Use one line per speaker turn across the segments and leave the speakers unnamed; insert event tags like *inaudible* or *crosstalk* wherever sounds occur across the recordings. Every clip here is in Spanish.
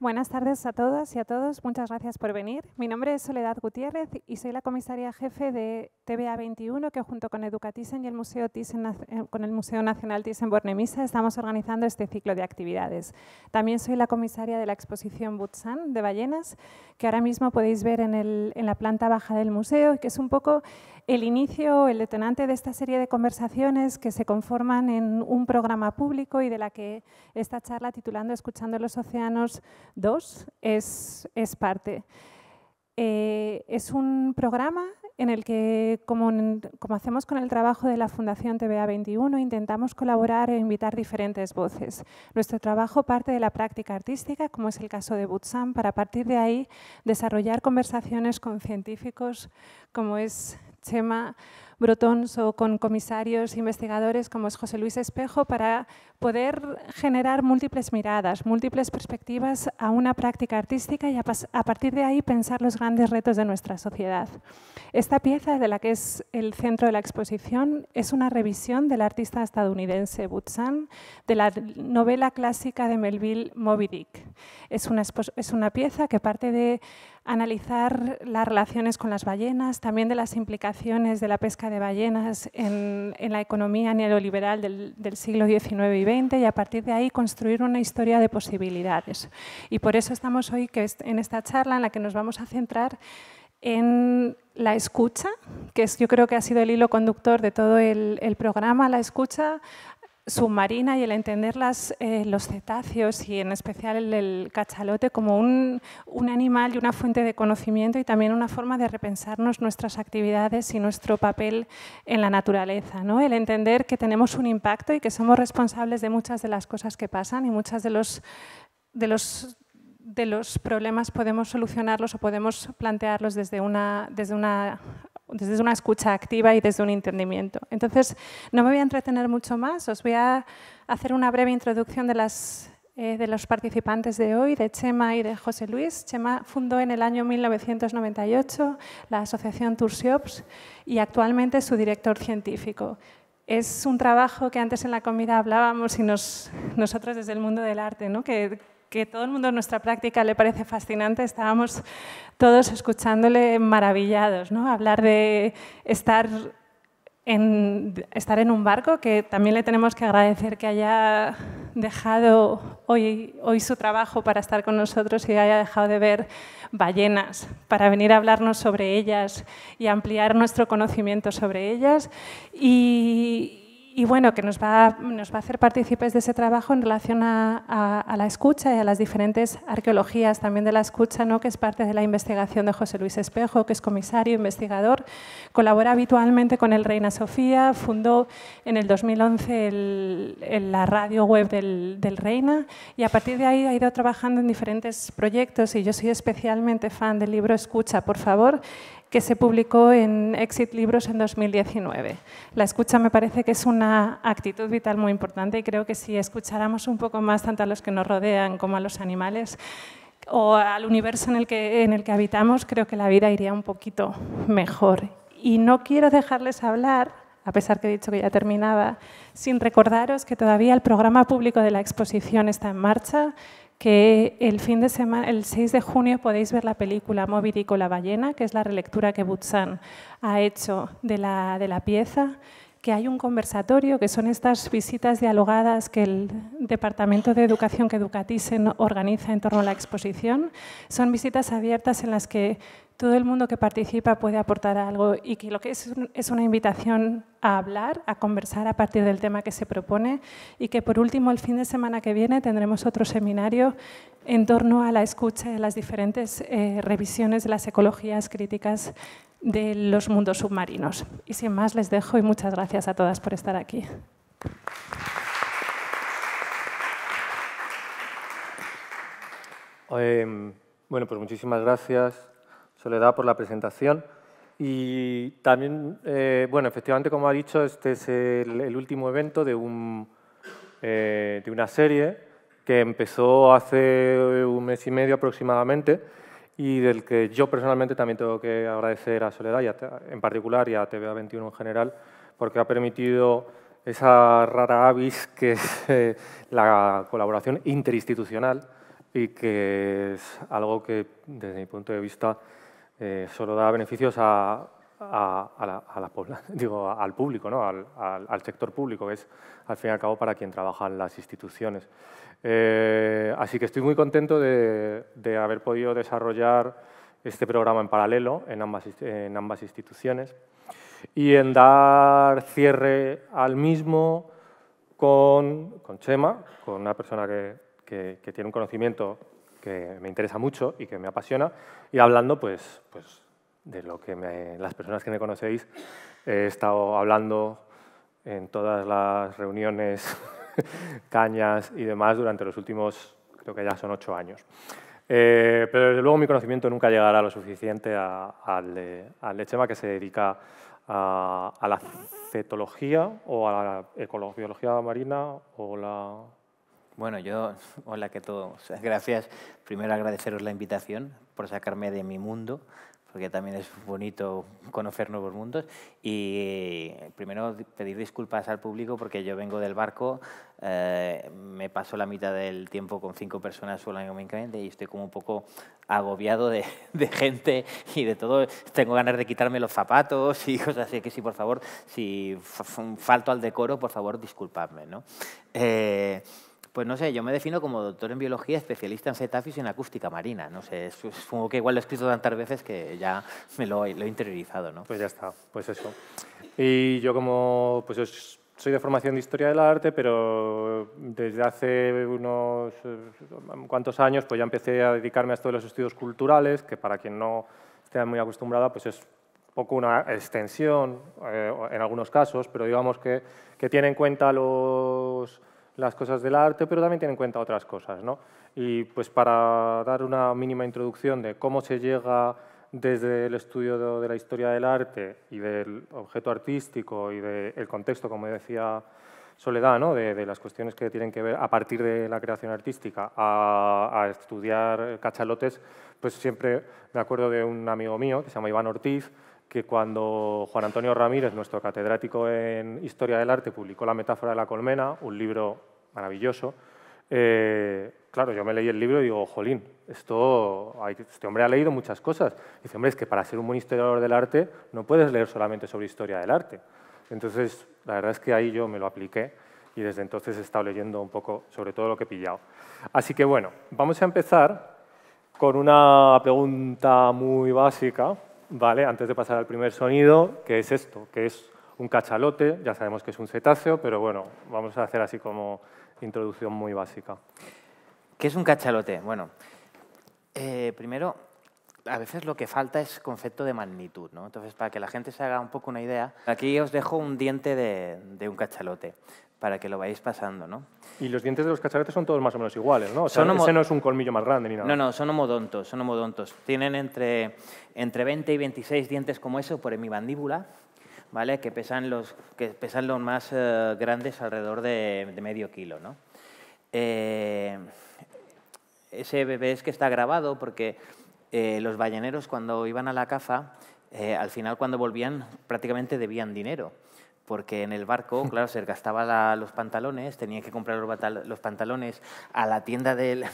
Buenas tardes a todas y a todos. Muchas gracias por venir. Mi nombre es Soledad Gutiérrez y soy la comisaria jefe de TVA 21, que junto con Educatisen y el Museo, Thyssen, eh, con el Museo Nacional Thyssen-Bornemisza estamos organizando este ciclo de actividades. También soy la comisaria de la exposición Butsan de ballenas, que ahora mismo podéis ver en, en la planta baja del museo, y que es un poco el inicio, el detonante de esta serie de conversaciones que se conforman en un programa público y de la que esta charla titulando Escuchando los Océanos 2 es, es parte. Eh, es un programa en el que, como, como, hacemos con el trabajo de la Fundación TVA 21, intentamos colaborar e invitar diferentes voces. Nuestro trabajo parte de la práctica artística, como es el caso de Butsam, para a partir de ahí desarrollar conversaciones con científicos, como es Chema o con comisarios investigadores como es José Luis Espejo, para poder generar múltiples miradas, múltiples perspectivas a una práctica artística y a, partir de ahí pensar los grandes retos de nuestra sociedad. Esta pieza, de la que es el centro de la exposición, es una revisión del artista estadounidense Butsan de la novela clásica de Melville Moby Dick. Es una, es una pieza que parte de analizar las relaciones con las ballenas, también de las implicaciones de la pesca de ballenas en, la economía neoliberal del, siglo XIX y XX y a partir de ahí construir una historia de posibilidades. Y por eso estamos hoy que en esta charla en la que nos vamos a centrar en la escucha, que es, yo creo que ha sido el hilo conductor de todo el, el programa, la escucha submarina y el entender eh, los cetáceos y en especial el, cachalote como un, un, animal y una fuente de conocimiento y también una forma de repensarnos nuestras actividades y nuestro papel en la naturaleza. ¿no? El entender que tenemos un impacto y que somos responsables de muchas de las cosas que pasan y muchas de los... De los de los problemas podemos solucionarlos o podemos plantearlos desde una, desde una desde una escucha activa y desde un entendimiento. Entonces, no me voy a entretener mucho más, os voy a hacer una breve introducción de, las, eh, de los participantes de hoy, de Chema y de José Luis. Chema fundó en el año 1998 la asociación Tursiops y actualmente es su director científico. Es un trabajo que antes en la comida hablábamos y nos, nosotros desde el mundo del arte, ¿no? que que todo el mundo en nuestra práctica le parece fascinante, estábamos todos escuchándole maravillados, ¿no? Hablar de estar en, estar en un barco, que también le tenemos que agradecer que haya dejado hoy, hoy su trabajo para estar con nosotros y haya dejado de ver ballenas, para venir a hablarnos sobre ellas y ampliar nuestro conocimiento sobre ellas. Y, y bueno, que nos va, a hacer partícipes de ese trabajo en relación a, la escucha y a las diferentes arqueologías también de la escucha, ¿no? que es parte de la investigación de José Luis Espejo, que es comisario, investigador, colabora habitualmente con el Reina Sofía, fundó en el 2011 la radio web del, Reina y a partir de ahí ha ido trabajando en diferentes proyectos y yo soy especialmente fan del libro Escucha, por favor, que se publicó en Exit Libros en 2019. La escucha me parece que es una actitud vital muy importante y creo que si escucháramos un poco más tanto a los que nos rodean como a los animales o al universo en el que, en el que habitamos, creo que la vida iría un poquito mejor. Y no quiero dejarles hablar a pesar que he dicho que ya terminaba, sin recordaros que todavía el programa público de la exposición está en marcha, que el fin de semana, el 6 de junio podéis ver la película Moby Dick o la ballena, que es la relectura que Butsan ha hecho de la, de la pieza que hay un conversatorio, que son estas visitas dialogadas que el Departamento de Educación que Educatisen organiza en torno a la exposición. Son visitas abiertas en las que todo el mundo que participa puede aportar algo y que lo que es, es una invitación a hablar, a conversar a partir del tema que se propone y que por último el fin de semana que viene tendremos otro seminario en torno a la escucha de las diferentes eh, revisiones de las ecologías críticas de los mundos submarinos. Y sin más les dejo y muchas gracias a todas por estar aquí.
Em, bueno, pues muchísimas gracias. Soledad por la presentación. Y también, eh, bueno, efectivamente, como ha dicho, este es el, último evento de, un, eh, de una serie que empezó hace un mes y medio aproximadamente y del que yo personalmente también tengo que agradecer a Soledad, y en particular, y a TVA21 en general, porque ha permitido esa rara avis que es eh, la colaboración interinstitucional y que es algo que, desde mi punto de vista, eh, solo da beneficios a, la, *laughs* digo, al público, ¿no? al, sector público, que es al fin y al cabo para quien trabajan las instituciones. Eh, así que estoy muy contento de, haber podido desarrollar este programa en paralelo en ambas, instituciones y en dar cierre al mismo con, Chema, con una persona que, que tiene un conocimiento que me interesa mucho y que me apasiona, y hablando pues, pues de lo que las personas que me conocéis he estado hablando en todas las reuniones, *laughs* cañas y demás durante los últimos, creo que ya son ocho años. Eh, pero desde luego mi conocimiento nunca llegará lo suficiente al de, Chema, que se dedica a, la cetología o a la ecología marina o la
bueno, yo, *laughs* hola
que todos, gracias.
Primero agradeceros la invitación por sacarme de mi mundo, porque también es bonito conocer nuevos mundos. Y eh, primero pedir disculpas al público porque yo vengo del barco, eh, me paso la mitad del tiempo con cinco personas solamente y estoy como un poco agobiado *laughs* de, gente y de todo. Tengo ganas de quitarme los zapatos y cosas así, que si por favor, si falto al decoro, por favor disculpadme. ¿no? Eh, pues no sé, yo me defino como doctor en biología, especialista en cetáceos y en acústica marina. No sé, supongo que igual lo he escrito tantas veces que ya me lo, lo he
interiorizado, ¿no? Pues ya está, pues eso. Y yo como, pues soy de formación de historia del arte, pero desde hace unos eh, cuantos años pues ya empecé a dedicarme a esto de los estudios culturales, que para quien no esté muy acostumbrada, pues es un poco una extensión eh, en algunos casos, pero digamos que, que tiene en cuenta los las cosas del arte, pero también tiene en cuenta otras cosas. ¿no? Y pues para dar una mínima introducción de cómo se llega desde el estudio de la historia del arte y del objeto artístico y del contexto, como decía Soledad, de, las cuestiones que tienen que ver a partir de la creación artística, a, a, estudiar cachalotes, pues siempre me acuerdo de un amigo mío que se llama Iván Ortiz, que cuando Juan Antonio Ramírez, nuestro catedrático en Historia del Arte, publicó La metáfora de la colmena, un libro maravilloso, eh, claro, yo me leí el libro y digo, jolín, esto, este hombre ha leído muchas cosas. Dice, hombre, es que para ser un buen historiador del arte no puedes leer solamente sobre historia del arte. Entonces, la verdad es que ahí yo me lo apliqué y desde entonces he estado leyendo un poco sobre todo lo que he pillado. Así que bueno, vamos a empezar con una pregunta muy básica, antes de pasar al primer sonido, que es esto, que es un cachalote, ya sabemos que es un cetáceo, pero bueno, vamos a hacer así como introducción muy básica. ¿Qué es un cachalote?
Bueno, eh, primero, a veces lo que falta es concepto de magnitud, ¿no? Entonces, para que la gente se haga un poco una idea, aquí os dejo un diente de un cachalote
para que lo vayáis pasando, ¿no? Y los dientes de los cacharretes son todos más o menos iguales, ¿no? O sea, ese no es un colmillo más grande ni nada. No,
no, son homodontos, son homodontos. Tienen entre, entre 20 y 26 dientes como eso por hemibandíbula, ¿vale? Que pesan los, que pesan los más eh, grandes alrededor de, medio kilo, ¿no? Eh, ese bebé es que está grabado porque eh, los balleneros cuando iban a la caza, al final cuando volvían prácticamente debían dinero porque en el barco, *laughs* claro, se gastaba los pantalones, tenía que comprar los, pantalones a la tienda *laughs* del,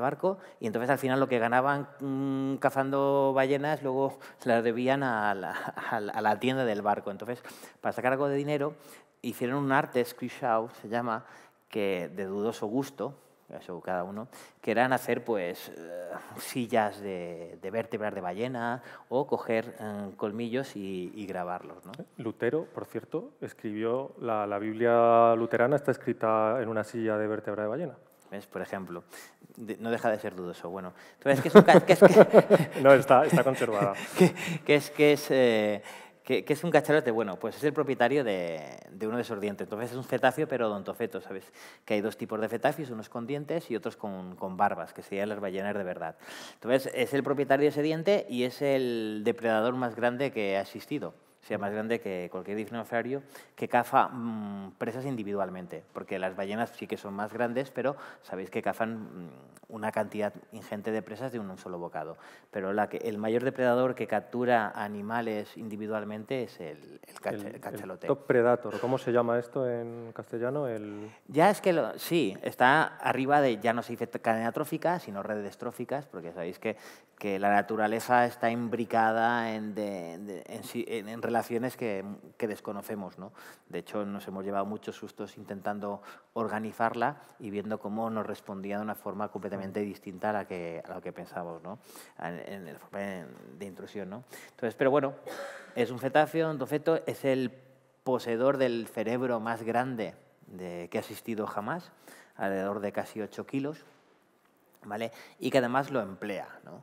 barco y entonces al final lo que ganaban mm, cazando ballenas luego se las debían *laughs* a la, tienda del barco. Entonces, para sacar algo de dinero, hicieron un arte, out, se llama, que de dudoso gusto, eso cada uno, eran hacer pues eh, sillas de, de vértebras de ballena o
coger eh, colmillos y, grabarlos. Lutero, por cierto, escribió, la, Biblia luterana está escrita en una silla de vértebra de ballena. es Por ejemplo, no deja de ser dudoso. Bueno, pero es que es que *laughs* no, está, está conservada.
*laughs* que, es... Que es eh, ¿Qué, es un cacharote? Bueno, pues es el propietario de, uno de esos dientes. Entonces es un cetáceo, pero odontofeto, ¿sabes? Que hay dos tipos de cetáceos, unos con dientes y otros con, con barbas, que serían las ballenas de verdad. Entonces es el propietario de ese diente y es el depredador más grande que ha existido sea más grande que cualquier dinosaurio, que caza mm, presas individualmente, porque las ballenas sí que son más grandes, pero sabéis que cazan mm, una cantidad ingente de presas de un, solo bocado. Pero el mayor depredador que captura animales individualmente es el, cachalote. top
predator, ¿cómo se llama esto en castellano?
Ya es que sí, está arriba de, ya no se dice cadena trófica, sino redes tróficas, porque sabéis que que la naturaleza está imbricada en, relaciones que, desconocemos. ¿no? De hecho, nos hemos llevado muchos sustos intentando organizarla y viendo cómo nos respondía de una forma completamente distinta a la que, lo que pensábamos, ¿no? en, forma de intrusión. ¿no? Entonces, pero bueno, es un cetáceo, un feto, es el poseedor del cerebro más grande que ha existido jamás, alrededor de casi 8 kilos. ¿Vale? Y que además lo emplea. ¿no?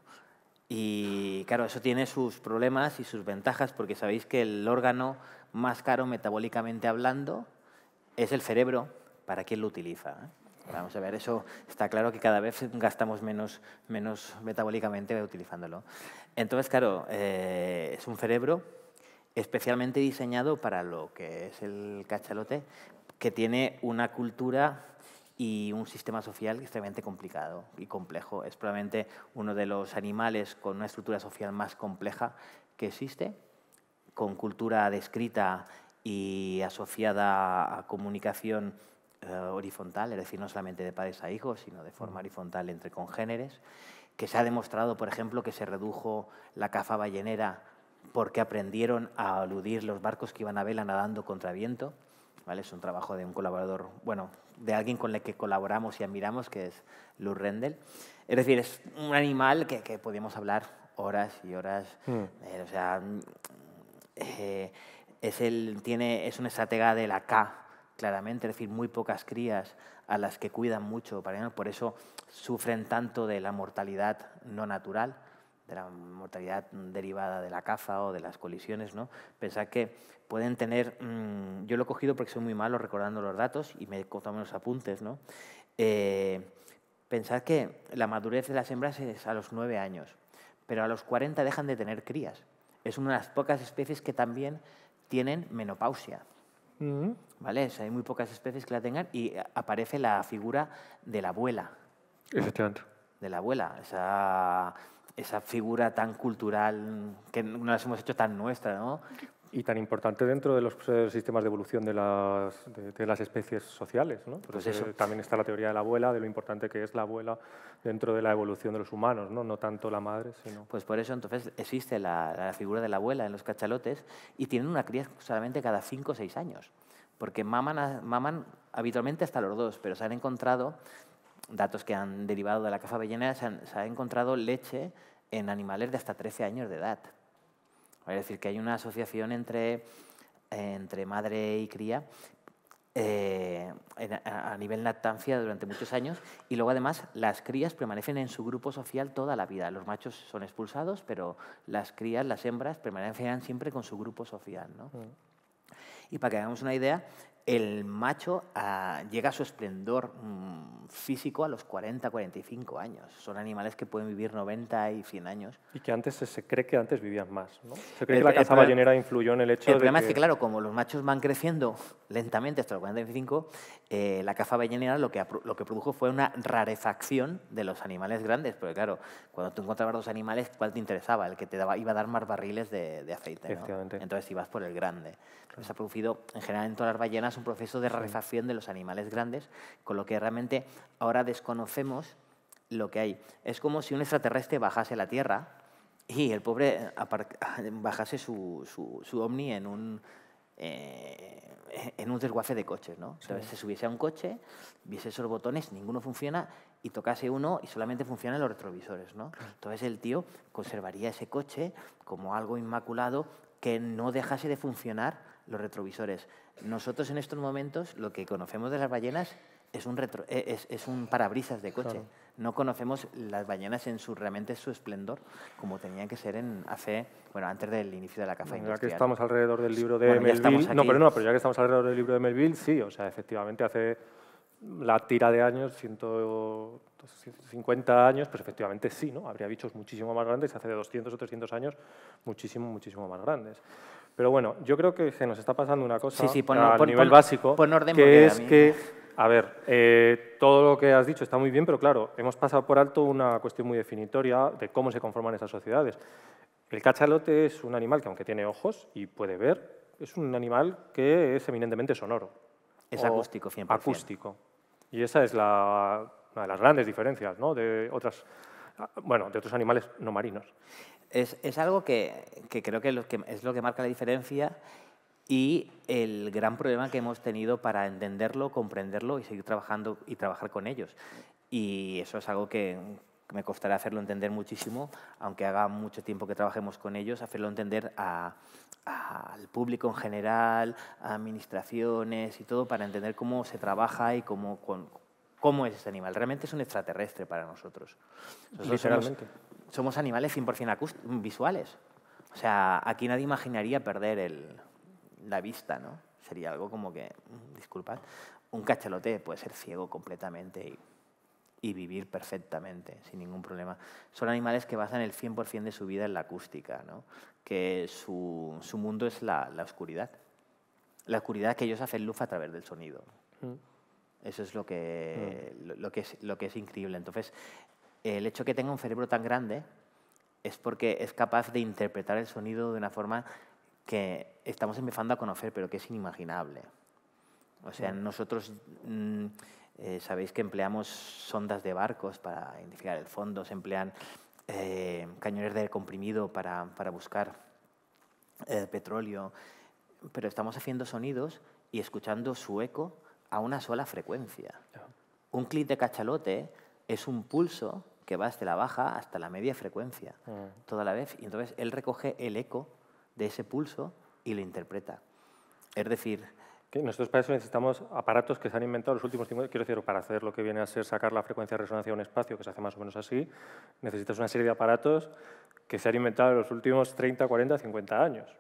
Y claro, eso tiene sus problemas y sus ventajas porque sabéis que el órgano más caro metabólicamente hablando es el cerebro para quien lo utiliza. Eh? Vamos a ver, eso está claro que cada vez gastamos menos, menos metabólicamente utilizándolo. Entonces, claro, eh, es un cerebro especialmente diseñado para lo que es el cachalote, que tiene una cultura y un sistema social extremadamente complicado y complejo. Es probablemente uno de los animales con una estructura social más compleja que existe, con cultura descrita y asociada a comunicación eh, horizontal, es decir, no solamente de padres a hijos, sino de forma horizontal entre congéneres, que se ha demostrado, por ejemplo, que se redujo la caza ballenera porque aprendieron a aludir los barcos que iban a vela nadando contra viento es un trabajo de un colaborador, bueno, de alguien con el que colaboramos y admiramos, que es Lou Rendell. Es decir, es un animal que, que hablar horas y horas. Hmm. Eh, o sea, eh, es, el, tiene, es un estratega de la K, claramente, es decir, muy pocas crías a las que cuidan mucho, por eso sufren tanto de la mortalidad no natural, de la mortalidad derivada de la caza o de las colisiones. ¿no? que pueden tener, mm, yo lo he cogido porque soy muy malo recordando los datos y me tomo los apuntes, ¿no? Eh, pensad que la madurez de las hembras es a los 9 años, pero a los 40 dejan de tener crías. Es una de las pocas especies que también tienen menopausia. Mm. ¿Vale? hay muy pocas especies que la tengan y aparece la figura de la abuela. Exactamente. De la abuela, esa, esa figura tan cultural que no las hemos hecho tan nuestra, ¿no?
y tan importante dentro pues, de los sistemas de evolución de las, especies sociales. Pues también está la teoría de la abuela, de lo importante que es la abuela dentro de la evolución de los humanos, no, tanto la madre, Pues por eso entonces existe la,
figura de la abuela en los cachalotes y tienen una cría solamente cada 5 o 6 años, porque maman, maman habitualmente hasta los dos, pero se han encontrado, datos que han derivado de la caza ballenera, se, se ha encontrado leche en animales de hasta 13 años de edad. Es decir, que hay una asociación entre, entre madre y cría eh, a nivel lactancia durante muchos años y luego además las crías permanecen en su grupo social toda la vida. Los machos son expulsados, pero las crías, las hembras, permanecen siempre con su grupo social. Mm. Y para que hagamos una idea, el macho ah, llega a su esplendor mm, físico a los 40, 45 años. Son animales que pueden vivir 90 y 100 años. Y que antes se, cree que antes vivían más,
¿no? Se cree que la caza ballenera influyó en el hecho el problema es que, claro,
como los machos van creciendo lentamente hasta los 45, eh, la caza ballenera lo que, lo que produjo fue una rarefacción de los animales grandes. Porque, claro, cuando tú encontrabas dos animales, ¿cuál te interesaba? El que te iba a dar más barriles de, aceite, ¿no? Entonces ibas por el grande. Claro. Se ha producido, en general, en todas las ballenas es un proceso de rarefacción de los animales grandes, con lo que realmente ahora desconocemos lo que hay. Es como si un extraterrestre bajase la Tierra y el pobre *laughs* bajase su, su, ovni en un, eh, en un desguace de coches, ¿no? Entonces, se subiese a un coche, viese esos botones, ninguno funciona, y tocase uno y solamente funcionan los retrovisores, ¿no? Entonces el tío conservaría ese coche como algo inmaculado que no dejase de funcionar los retrovisores. Nosotros en estos momentos lo que conocemos de las ballenas es un, retro, eh, es, un parabrisas de coche. No conocemos las ballenas en su realmente su esplendor como tenían que ser en hace bueno antes del inicio de la caza Ya que estamos
alrededor del libro de Melville, no, pero ya que estamos alrededor del libro de Melville, sí, o sea, efectivamente hace la tira de años, 150 años, pues efectivamente sí, ¿no? Habría bichos muchísimo más grandes, hace de 200 o 300 años, muchísimo, muchísimo más grandes. Pero bueno, yo creo que se nos está pasando una cosa sí, sí, a nivel básico, orden que es que, a ver, eh, todo lo que has dicho está muy bien, pero claro, hemos pasado por alto una cuestión muy definitoria de cómo se conforman esas sociedades. El cachalote es un animal que aunque tiene ojos y puede ver, es un animal que es eminentemente sonoro. Es acústico, 100%. Acústico. Y esa es la, una de las grandes diferencias ¿no? de, otras, ah, bueno, de otros animales no marinos es, algo que,
creo que, es lo que marca la diferencia y el gran problema que hemos tenido para entenderlo, comprenderlo y seguir trabajando y trabajar con ellos. Y eso es algo que me costará hacerlo entender muchísimo, aunque haga mucho tiempo que trabajemos con ellos, hacerlo entender al público en general, a administraciones y todo, para entender cómo se trabaja y cómo, cómo es ese animal. Realmente es un extraterrestre para nosotros. Literalmente somos animales 100% visuales. O sea, aquí nadie imaginaría perder la vista, ¿no? Sería algo como que, mm, disculpad, un cachalote puede ser ciego completamente y, vivir perfectamente, sin ningún problema. Son animales que basan el 100% de su vida en la acústica, ¿no? que su, mundo es la, oscuridad. La oscuridad que ellos hacen luz a través del sonido. Mm. Eso es mm. lo que, es lo que es increíble. Entonces, el hecho de que tenga un cerebro tan grande es porque es capaz de interpretar el sonido de una forma que estamos empezando a conocer, pero que es inimaginable. O sea, nosotros mm, eh, sabéis que empleamos sondas de barcos para identificar el fondo, se emplean eh, cañones de aire comprimido para, buscar el eh, petróleo, pero estamos haciendo sonidos y escuchando su eco a una sola frecuencia. Un clic de cachalote es un pulso que va desde la baja hasta la media frecuencia, mm. toda la vez. Y entonces él recoge el eco de ese pulso y lo interpreta.
Es decir... Que nosotros para eso necesitamos aparatos que se han inventado los últimos 50 quiero decir, para hacer lo que viene a ser sacar la frecuencia de resonancia a un espacio, que se hace más o menos así, necesitas una serie de aparatos que se han inventado en los últimos 30, 40, 50 años.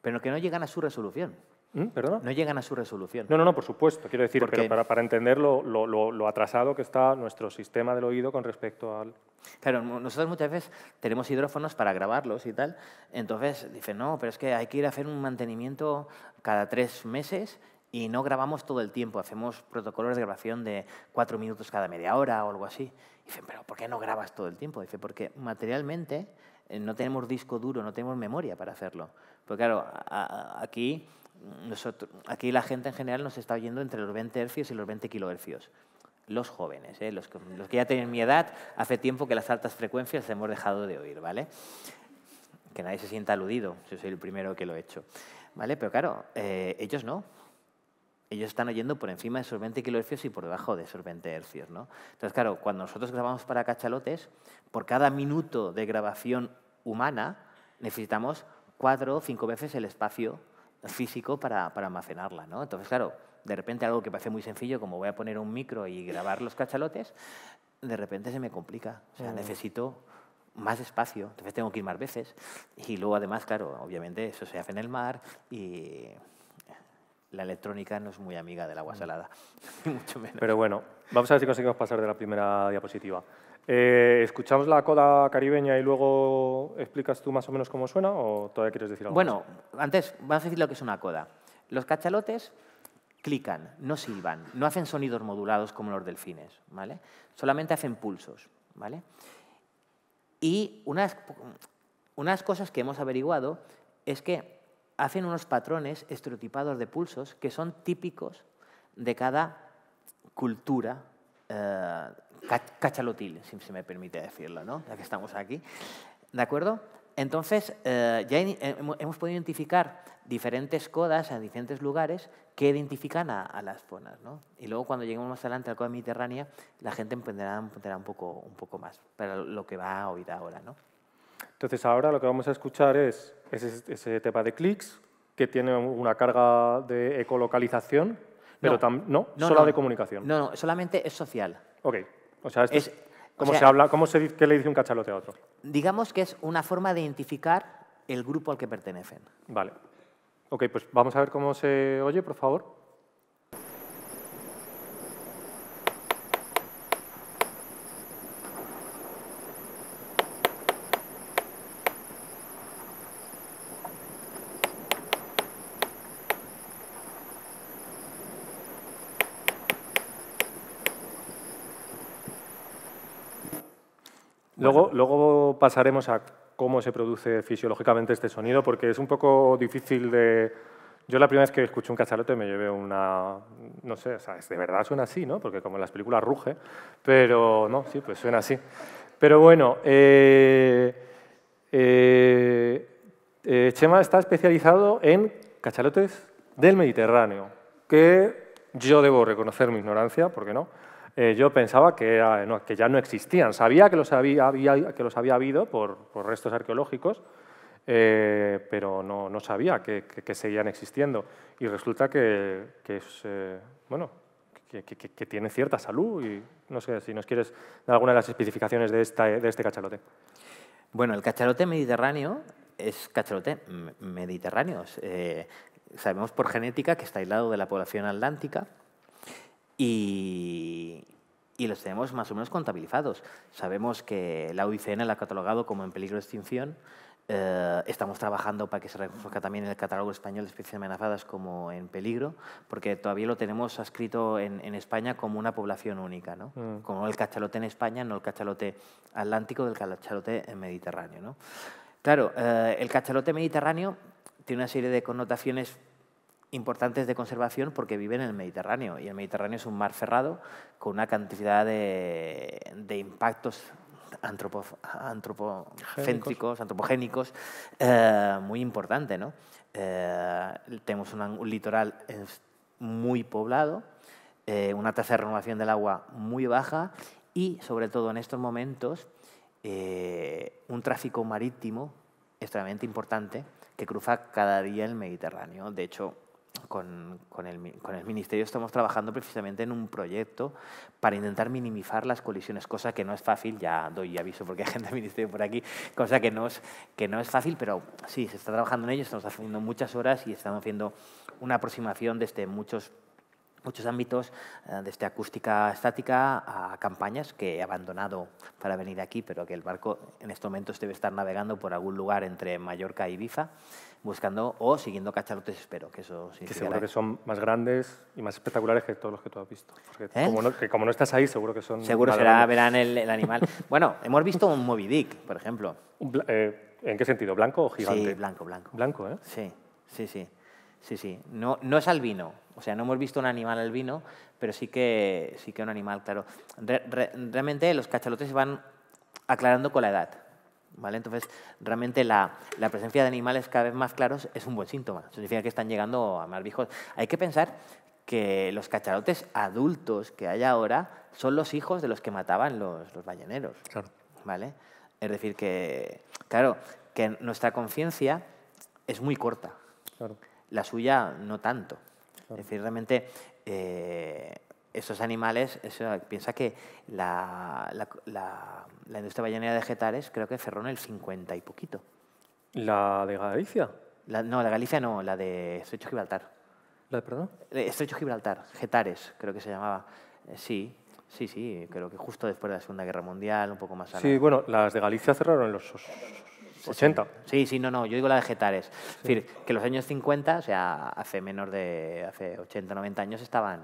Pero que no llegan a su resolución. ¿Mm? No llegan a su resolución. No, no, no, por supuesto. Quiero decir, para, para entender lo, lo, atrasado que está nuestro sistema del oído con respecto al... Claro, nosotros muchas veces tenemos hidrófonos para grabarlos y tal. Entonces
dicen, no, pero es que hay que ir a hacer un mantenimiento cada tres meses y no grabamos todo el tiempo. Hacemos protocolos de grabación de cuatro minutos cada media hora o algo así. Dicen, pero ¿por qué no grabas todo el tiempo? Dice, porque materialmente eh, no tenemos disco duro, no tenemos memoria para hacerlo. Porque claro, aquí aquí la gente en general nos está oyendo entre los 20 hercios y los 20 kilohercios. Los jóvenes, ¿eh? los, que, ya tienen mi edad, hace tiempo que las altas frecuencias hemos dejado de oír, ¿vale? Que nadie se sienta aludido, yo soy el primero que lo he hecho, ¿vale? Pero claro, eh, ellos no. Ellos están oyendo por encima de esos 20 kilohercios y por debajo de esos 20 hercios, Entonces, claro, cuando nosotros grabamos para cachalotes, por cada minuto de grabación humana necesitamos cuatro o cinco veces el espacio físico para, almacenarla. ¿no? Entonces, claro, de repente algo que parece muy sencillo, como voy a poner un micro y grabar los cachalotes, de repente se me complica. O sea, mm. necesito más espacio, entonces tengo que ir más veces. Y luego, además, claro, obviamente eso se hace en el mar y la electrónica no es muy amiga
del agua mm. salada, *laughs* ni mucho menos. Pero bueno, vamos a ver si conseguimos pasar de la primera diapositiva. Eh, ¿Escuchamos la coda caribeña y luego explicas tú más o menos cómo suena o todavía quieres decir algo? Bueno,
antes vamos a decir lo que es una coda. Los cachalotes clican, no silban, no hacen sonidos modulados como los delfines, ¿vale? Solamente hacen pulsos, ¿vale? Y unas, unas cosas que hemos averiguado es que hacen unos patrones estereotipados de pulsos que son típicos de cada cultura eh, cachalotil, si se me permite decirlo, ¿no? ya que estamos aquí. ¿De acuerdo? Entonces, eh, ya hemos podido identificar diferentes codas en diferentes lugares que identifican a, las zonas. Y luego, cuando lleguemos más adelante a la coda mediterránea, la gente entenderá, un poco, un
poco más para lo que va a oír ahora. ¿no? Entonces ahora lo que vamos a escuchar es ese, tema de clics, que tiene una carga de ecolocalización, pero no, solo de comunicación. No, no,
solamente es social. Ok,
o sea, esto es, ¿cómo se habla, cómo se dice, qué le dice un cachalote a otro?
Digamos que es una forma de identificar el grupo al que pertenecen.
Vale. Ok, pues vamos a ver cómo se oye, por favor. pasaremos a cómo se produce fisiológicamente este sonido, porque es un poco difícil de... Yo la primera vez que escuché un cachalote me llevé una... No sé, o sea, de verdad suena así, ¿no? Porque como en las películas ruge, pero no, sí, pues suena así. Pero bueno, eh, eh, eh, Chema está especializado en cachalotes del Mediterráneo, que yo debo reconocer mi ignorancia, ¿por qué no? Eh, yo pensaba que, ya no existían. Sabía que los había, que los había habido por, restos arqueológicos, eh, pero no, sabía que, seguían existiendo. Y resulta que, es, eh, bueno, que, tiene cierta salud y no sé si nos quieres dar alguna de las especificaciones de, de este cachalote. Bueno, el cachalote mediterráneo es cachalote
mediterráneo. sabemos por genética que está aislado de la población atlántica, y, los tenemos más o menos contabilizados. Sabemos que la UICN la ha catalogado como en peligro de extinción. Eh, estamos trabajando para que se reconozca también en el catálogo español de especies amenazadas como en peligro, porque todavía lo tenemos adscrito en, España como una población única, ¿no? Mm. como el cachalote en España, no el cachalote atlántico del cachalote mediterráneo. ¿no? Claro, eh, el cachalote mediterráneo tiene una serie de connotaciones importantes de conservación porque viven en el Mediterráneo y el Mediterráneo es un mar cerrado con una cantidad de, impactos antropocéntricos, antropogénicos, eh, muy importante. ¿no? Eh, tenemos un, litoral muy poblado, eh, una tasa de renovación del agua muy baja y, sobre todo en estos momentos, un tráfico marítimo extremadamente importante que cruza cada día el Mediterráneo. De hecho, con, el, Ministerio estamos trabajando precisamente en un proyecto para intentar minimizar las colisiones, cosa que no es fácil, ya doy aviso porque hay gente del Ministerio por aquí, cosa que no es, fácil, pero sí, se está trabajando en ello, estamos haciendo muchas horas y estamos haciendo una aproximación desde muchos muchos ámbitos, eh, desde acústica estática a campañas que he abandonado para venir aquí, pero que el barco en estos momentos debe estar navegando por algún lugar entre Mallorca y e Ibiza buscando o siguiendo cachalotes espero, que eso sí. Que seguro que
son más grandes y más espectaculares que todos los que tú has visto. Porque ¿Eh? como, no, estás ahí, seguro que son... Seguro será, verán el, animal. *laughs* bueno, hemos visto un Moby Dick, por ejemplo. Eh, ¿En qué sentido? ¿Blanco o gigante? Sí, blanco,
blanco.
Blanco, ¿eh? Sí, sí, sí. Sí, sí. No, no es albino. O sea, no hemos visto un animal albino, pero sí que, sí que un animal, claro. realmente los cachalotes van aclarando con la edad. Entonces, realmente la, presencia de animales cada vez más claros es un buen síntoma. Significa que están llegando a más viejos. Hay que pensar que los cacharotes adultos que hay ahora son los hijos de los que mataban los, balleneros. ¿Vale? Es decir, que, claro, que nuestra conciencia es muy corta. La suya no tanto. Es decir, realmente eh, esos animales, piensa que la, industria ballenera de Getares creo que cerró en el 50 y poquito. ¿La de Galicia? no, la de Galicia no, la de Estrecho Gibraltar. ¿La de perdón? Eh, Estrecho Gibraltar, Getares creo que se llamaba. Eh, sí, sí, sí, creo que justo después de la Segunda Guerra Mundial, un poco más Sí, bueno, las de Galicia cerraron en los 80. Sí, sí, no, no, yo digo la de Getares. Es decir, que los años 50, o sea, hace menos de hace 80, 90 años estaban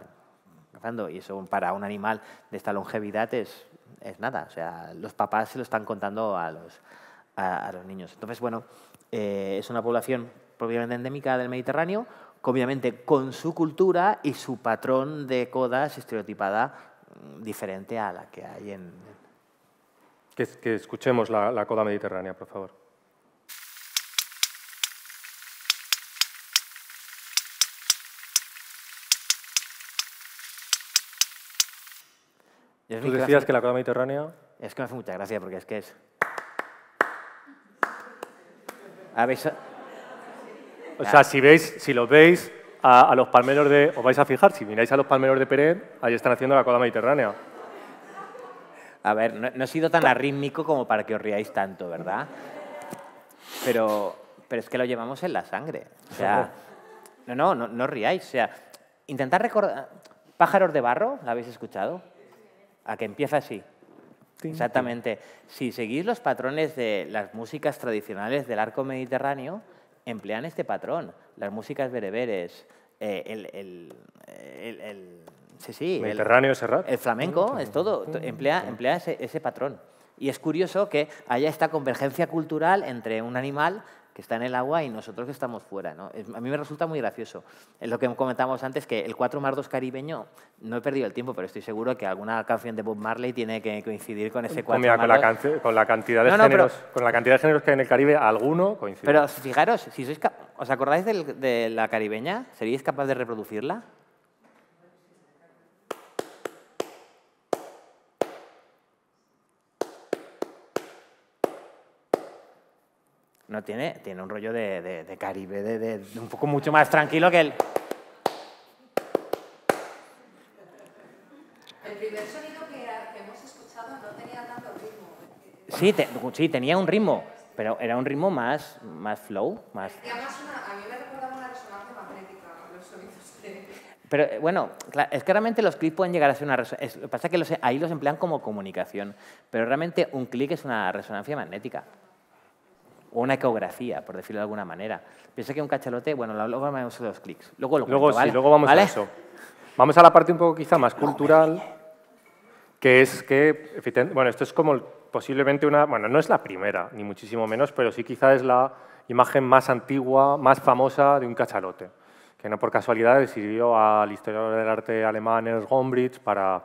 y eso para un animal de esta longevidad es, es nada. O sea, los papás se lo están contando a los, a, los niños. Entonces, bueno, eh, es una población propiamente endémica del Mediterráneo, obviamente con su cultura y su patrón de codas estereotipada mm, diferente a la que hay en...
Que, escuchemos la coda mediterránea, por favor. Tú decías que la coda mediterránea... Es que me hace mucha gracia porque es que es... O sea, ah. si, veis, si los veis a, los palmeros de... Os vais a fijar, si miráis a los palmeros de Peret, ahí están haciendo la coda mediterránea. A ver, no, he sido tan
arrítmico como para que os riáis tanto, ¿verdad? Pero, pero es que lo llevamos en la sangre. O sea, no, no, no, no riáis. O sea, intentar recordar... Pájaros de barro, ¿la habéis escuchado? a que empieza así.
Exactamente.
Si seguís los patrones de las músicas tradicionales del arco mediterráneo, emplean este patrón. Las músicas bereberes, eh, el, el, el, El
flamenco, es todo. Emplea,
emplea ese patrón. Y es curioso que haya esta convergencia cultural entre un animal está en el agua y nosotros que estamos fuera. ¿no? A mí me resulta muy gracioso. Lo que comentábamos antes, que el 4 más 2 caribeño, no he perdido el tiempo, pero estoy seguro que alguna canción de Bob Marley tiene que coincidir con ese 4 Mira, con, la
con, la cantidad de géneros, con la cantidad de géneros que hay en el Caribe, alguno coincide. Pero
fijaros, si sois ¿os acordáis de la caribeña? ¿Seríais capaz de reproducirla? No tiene, tiene un rollo de, Caribe, de, un poco mucho más tranquilo que el. El primer sonido que, hemos escuchado no tenía tanto ritmo. Sí, sí, tenía un ritmo, pero era un ritmo más, más flow, más.
Y además a mí me recuerda una resonancia magnética, los sonidos
Pero eh, bueno, es que realmente los clics pueden llegar a ser una resonancia. Lo que pasa es que ahí los emplean como comunicación, pero realmente un clic es una resonancia magnética o una ecografía, por decirlo de alguna manera.
Piensa que un cachalote, bueno, luego vamos a dos
clics. Luego luego vamos a eso.
Vamos a la parte un poco quizá más cultural, que es que, bueno, esto es como posiblemente una, bueno, no es la primera, ni muchísimo menos, pero sí quizá es la imagen más antigua, más famosa de un cachalote, que no por casualidad sirvió al historiador del arte alemán Ernst Gombrich para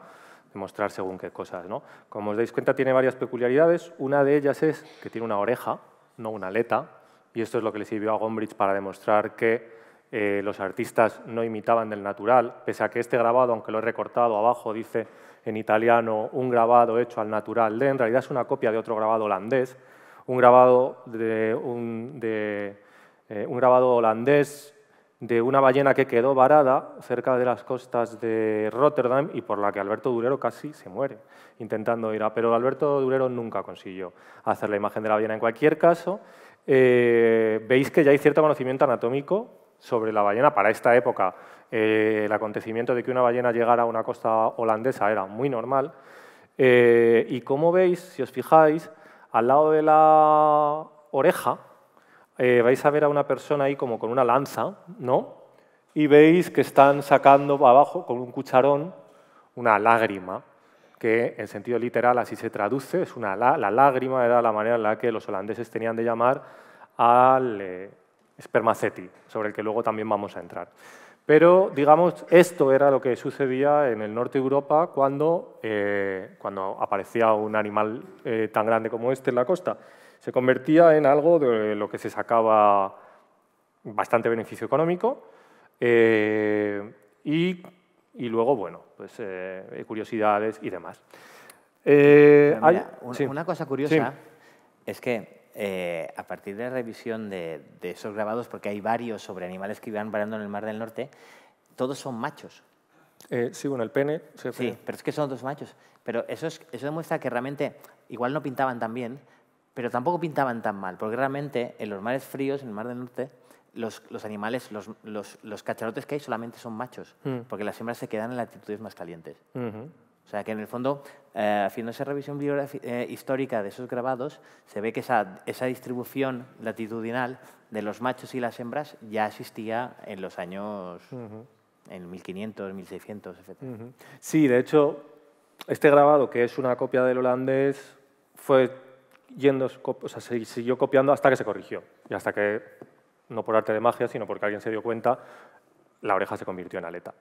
demostrar según qué cosas. ¿no? Como os dais cuenta, tiene varias peculiaridades. Una de ellas es que tiene una oreja, no una aleta, y esto es lo que le sirvió a Gombrich para demostrar que eh, los artistas no imitaban del natural, pese a que este grabado, aunque lo he recortado abajo, dice en italiano un grabado hecho al natural de, en realidad es una copia de otro grabado holandés, un grabado, de, un, eh, un grabado holandés de una ballena que quedó varada cerca de las costas de Rotterdam y por la que Alberto Durero casi se muere intentando ir a... Pero Alberto Durero nunca consiguió hacer la imagen de la ballena. En cualquier caso, eh, veis que ya hay cierto conocimiento anatómico sobre la ballena para esta época. Eh, el acontecimiento de que una ballena llegara a una costa holandesa era muy normal. Eh, y como veis, si os fijáis, al lado de la oreja eh, vais a ver a una persona ahí como con una lanza, ¿no? Y veis que están sacando abajo con un cucharón una lágrima, que en sentido literal así se traduce, es una, la, lágrima era la manera en la que los holandeses tenían de llamar al eh, spermaceti, sobre el que luego también vamos a entrar. Pero, digamos, esto era lo que sucedía en el norte de Europa cuando, eh, cuando aparecía un animal tan grande como este en la costa se convertía en algo de lo que se sacaba bastante beneficio económico eh, y, y, luego, bueno, pues eh, curiosidades y demás. Eh, hay, una, cosa curiosa
es que a partir de la revisión de, de, esos grabados, porque hay varios sobre animales que iban parando en el Mar del Norte, todos son machos. sí, bueno, el pene. Sí, pero es que son dos machos. Pero eso, eso demuestra que realmente igual no pintaban tan bien, pero tampoco pintaban tan mal, porque realmente en los mares fríos, en el Mar del Norte, los, los animales, los, los, los, cacharotes que hay solamente son machos, mm. porque las hembras se quedan en latitudes más calientes. O sea que en el fondo, eh, haciendo esa revisión biográfica eh, histórica de esos grabados, se ve que esa, esa, distribución latitudinal de los machos y las hembras ya existía en los años en 1500, 1600,
etc. Sí, de hecho, este grabado, que es una copia del holandés, fue yendo, o sea, se siguió copiando hasta que se corrigió. Y hasta que, no por arte de magia, sino porque alguien se dio cuenta, la oreja se convirtió en aleta.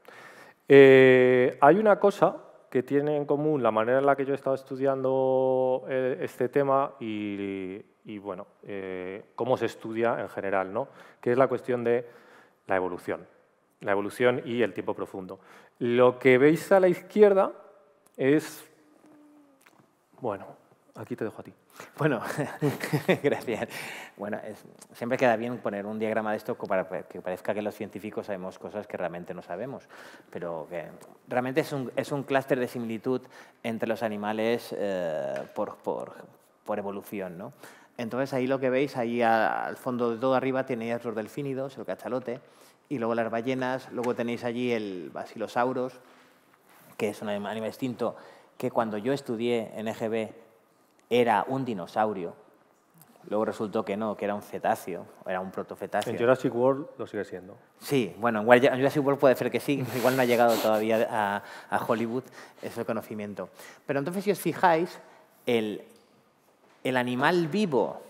Eh, hay una cosa que tiene en común la manera en la que yo he estado estudiando eh, este tema y, bueno, eh, cómo se estudia en general, ¿no? que es la cuestión de la evolución. La evolución y el tiempo profundo. Lo que veis a la izquierda es... Bueno, aquí
te dejo a ti. Bueno, *laughs* gracias. Bueno, siempre queda bien poner un diagrama de esto para que parezca que los científicos sabemos cosas que realmente no sabemos, pero que realmente es un, clúster de similitud entre los animales eh, por, evolución, Entonces ahí lo que veis, ahí al fondo de todo arriba tenéis los delfínidos, el cachalote, y luego las ballenas, luego tenéis allí el basilosaurus, que es un animal extinto que cuando yo estudié en EGB era un dinosaurio. Luego resultó que no, que era un cetáceo, era un protofetáceo. En Jurassic
World lo sigue siendo.
Sí, bueno, en Jurassic World puede ser que sí, *laughs* igual no ha llegado todavía a, Hollywood ese conocimiento. Pero entonces, si os fijáis, el, animal vivo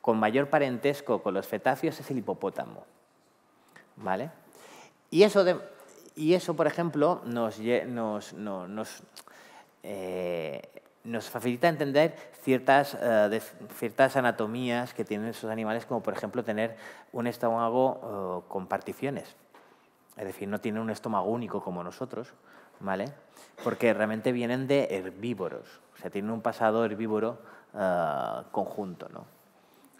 con mayor parentesco con los cetáceos es el hipopótamo. ¿Vale? Y eso, y eso por ejemplo, nos, nos, nos eh, nos facilita entender ciertas, eh, ciertas anatomías que tienen esos animales, como por ejemplo tener un estómago eh, con particiones. Es decir, no tienen un estómago único como nosotros, ¿vale? Porque realmente vienen de herbívoros, o sea, tienen un pasado herbívoro eh, conjunto, ¿no?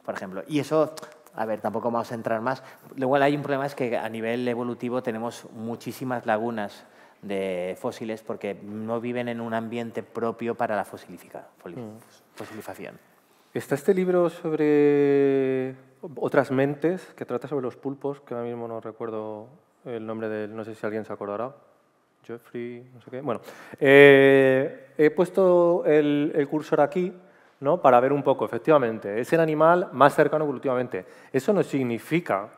Por ejemplo, y eso a ver, tampoco vamos a entrar más. igual hay un problema, es que a nivel evolutivo tenemos muchísimas lagunas de fósiles porque no viven en un ambiente propio para la fosilización.
Mm. Está este libro sobre otras mentes que trata sobre los pulpos, que ahora mismo no recuerdo el nombre del, no sé si alguien se acordará. Jeffrey, no sé qué. Bueno, eh, he puesto el, el cursor aquí ¿no? para ver un poco, efectivamente. Es el animal más cercano evolutivamente. Eso no significa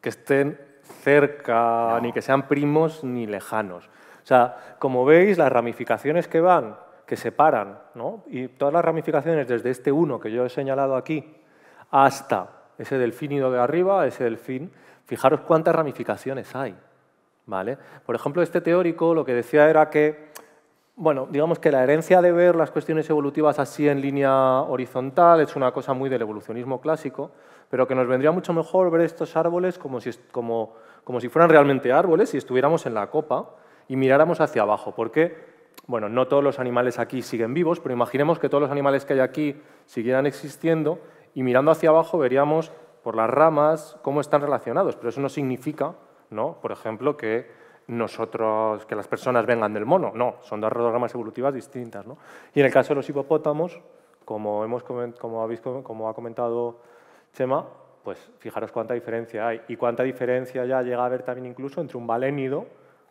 que estén cerca, ni que sean primos ni lejanos. O sea, como veis, las ramificaciones que van, que separan, ¿no? y todas las ramificaciones desde este uno que yo he señalado aquí hasta ese delfínido de arriba, ese delfín, fijaros cuántas ramificaciones hay. ¿vale? Por ejemplo, este teórico lo que decía era que, bueno, digamos que la herencia de ver las cuestiones evolutivas así en línea horizontal es una cosa muy del evolucionismo clásico, pero que nos vendría mucho mejor ver estos árboles como si, como, como si fueran realmente árboles y estuviéramos en la copa y miráramos hacia abajo, porque bueno, no todos los animales aquí siguen vivos, pero imaginemos que todos los animales que hay aquí siguieran existiendo y mirando hacia abajo veríamos por las ramas cómo están relacionados, pero eso no significa, ¿no? por ejemplo, que nosotros, que las personas vengan del mono, no, son dos ramas evolutivas distintas. ¿no? Y en el caso de los hipopótamos, como, hemos, como, habéis, como ha comentado Chema, pues fijaros cuánta diferencia hay. Y cuánta diferencia ya llega a haber también incluso entre un balénido,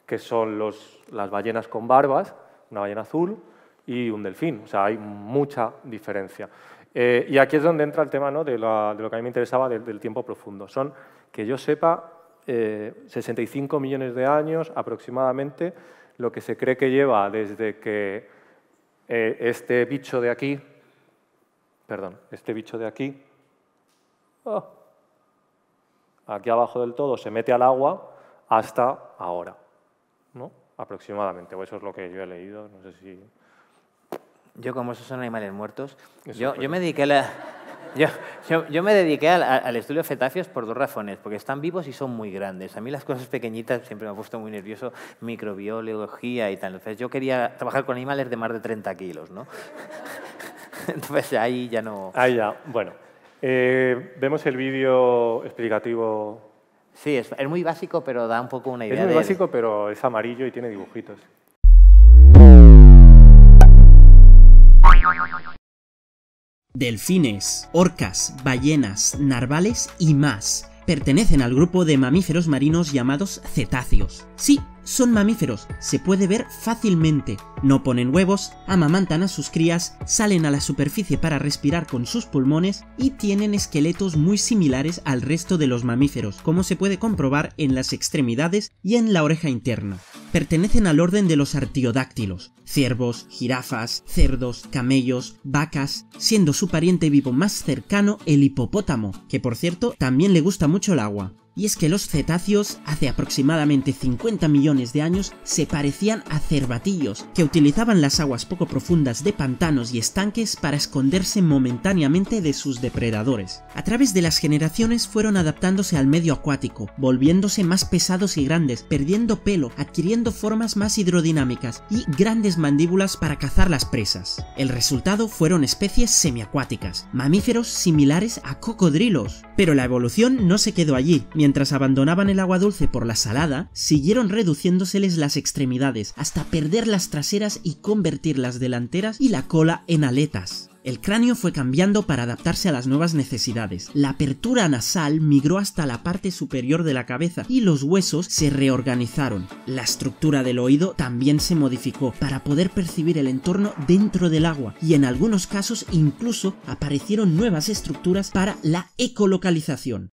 que son las ballenas con barbas, una ballena azul, y un delfín. O sea, hay mucha diferencia. Eh, y aquí es donde entra el tema de, lo que a mí me interesaba del, tiempo profundo. Son, que yo sepa, 65 eh, millones de años aproximadamente, lo que se cree que lleva desde que eh, este bicho de aquí, perdón, este bicho de aquí,
*laughs*
Aquí abajo del todo se mete al agua hasta ahora, ¿no? aproximadamente. eso es lo que yo he leído, no sé si...
Yo, como esos son animales muertos, *laughs* yo, yo, me dediqué al, estudio de cetáceos por dos razones, porque están vivos y son muy grandes. A mí las cosas pequeñitas siempre me han puesto muy nervioso, microbiología y tal. Entonces yo quería trabajar con animales de más de 30 kilos, ¿no? *laughs*
Entonces ahí ya no... Ahí ya, bueno. Eh, vemos el vídeo explicativo. Sí, es, muy básico, pero da un poco una idea. Es muy básico, pero es amarillo y tiene dibujitos.
Delfines, orcas, ballenas, narvales y más pertenecen al grupo de mamíferos marinos llamados cetáceos. Sí, son mamíferos, se puede ver fácilmente. No ponen huevos, amamantan a sus crías, salen a la superficie para respirar con sus pulmones y tienen esqueletos muy similares al resto de los mamíferos, como se puede comprobar en las extremidades y en la oreja interna. Pertenecen al orden de los artiodáctilos, ciervos, jirafas, cerdos, camellos, vacas, siendo su pariente vivo más cercano el hipopótamo, que por cierto también le gusta mucho el agua y es que los cetáceos hace aproximadamente 50 millones de años se parecían a cervatillos, que utilizaban las aguas poco profundas de pantanos y estanques para esconderse momentáneamente de sus depredadores. A través de las generaciones fueron adaptándose al medio acuático, volviéndose más pesados y grandes, perdiendo pelo, adquiriendo formas más hidrodinámicas y grandes mandíbulas para cazar las presas. El resultado fueron especies semiacuáticas, mamíferos similares a cocodrilos. Pero la evolución no se quedó allí, Mientras abandonaban el agua dulce por la salada, siguieron reduciéndoseles las extremidades, hasta perder las traseras y convertir las delanteras y la cola en aletas. El cráneo fue cambiando para adaptarse a las nuevas necesidades. La apertura nasal migró hasta la parte superior de la cabeza y los huesos se reorganizaron. La estructura del oído también se modificó para poder percibir el entorno dentro del agua y en algunos casos incluso aparecieron nuevas estructuras para la ecolocalización.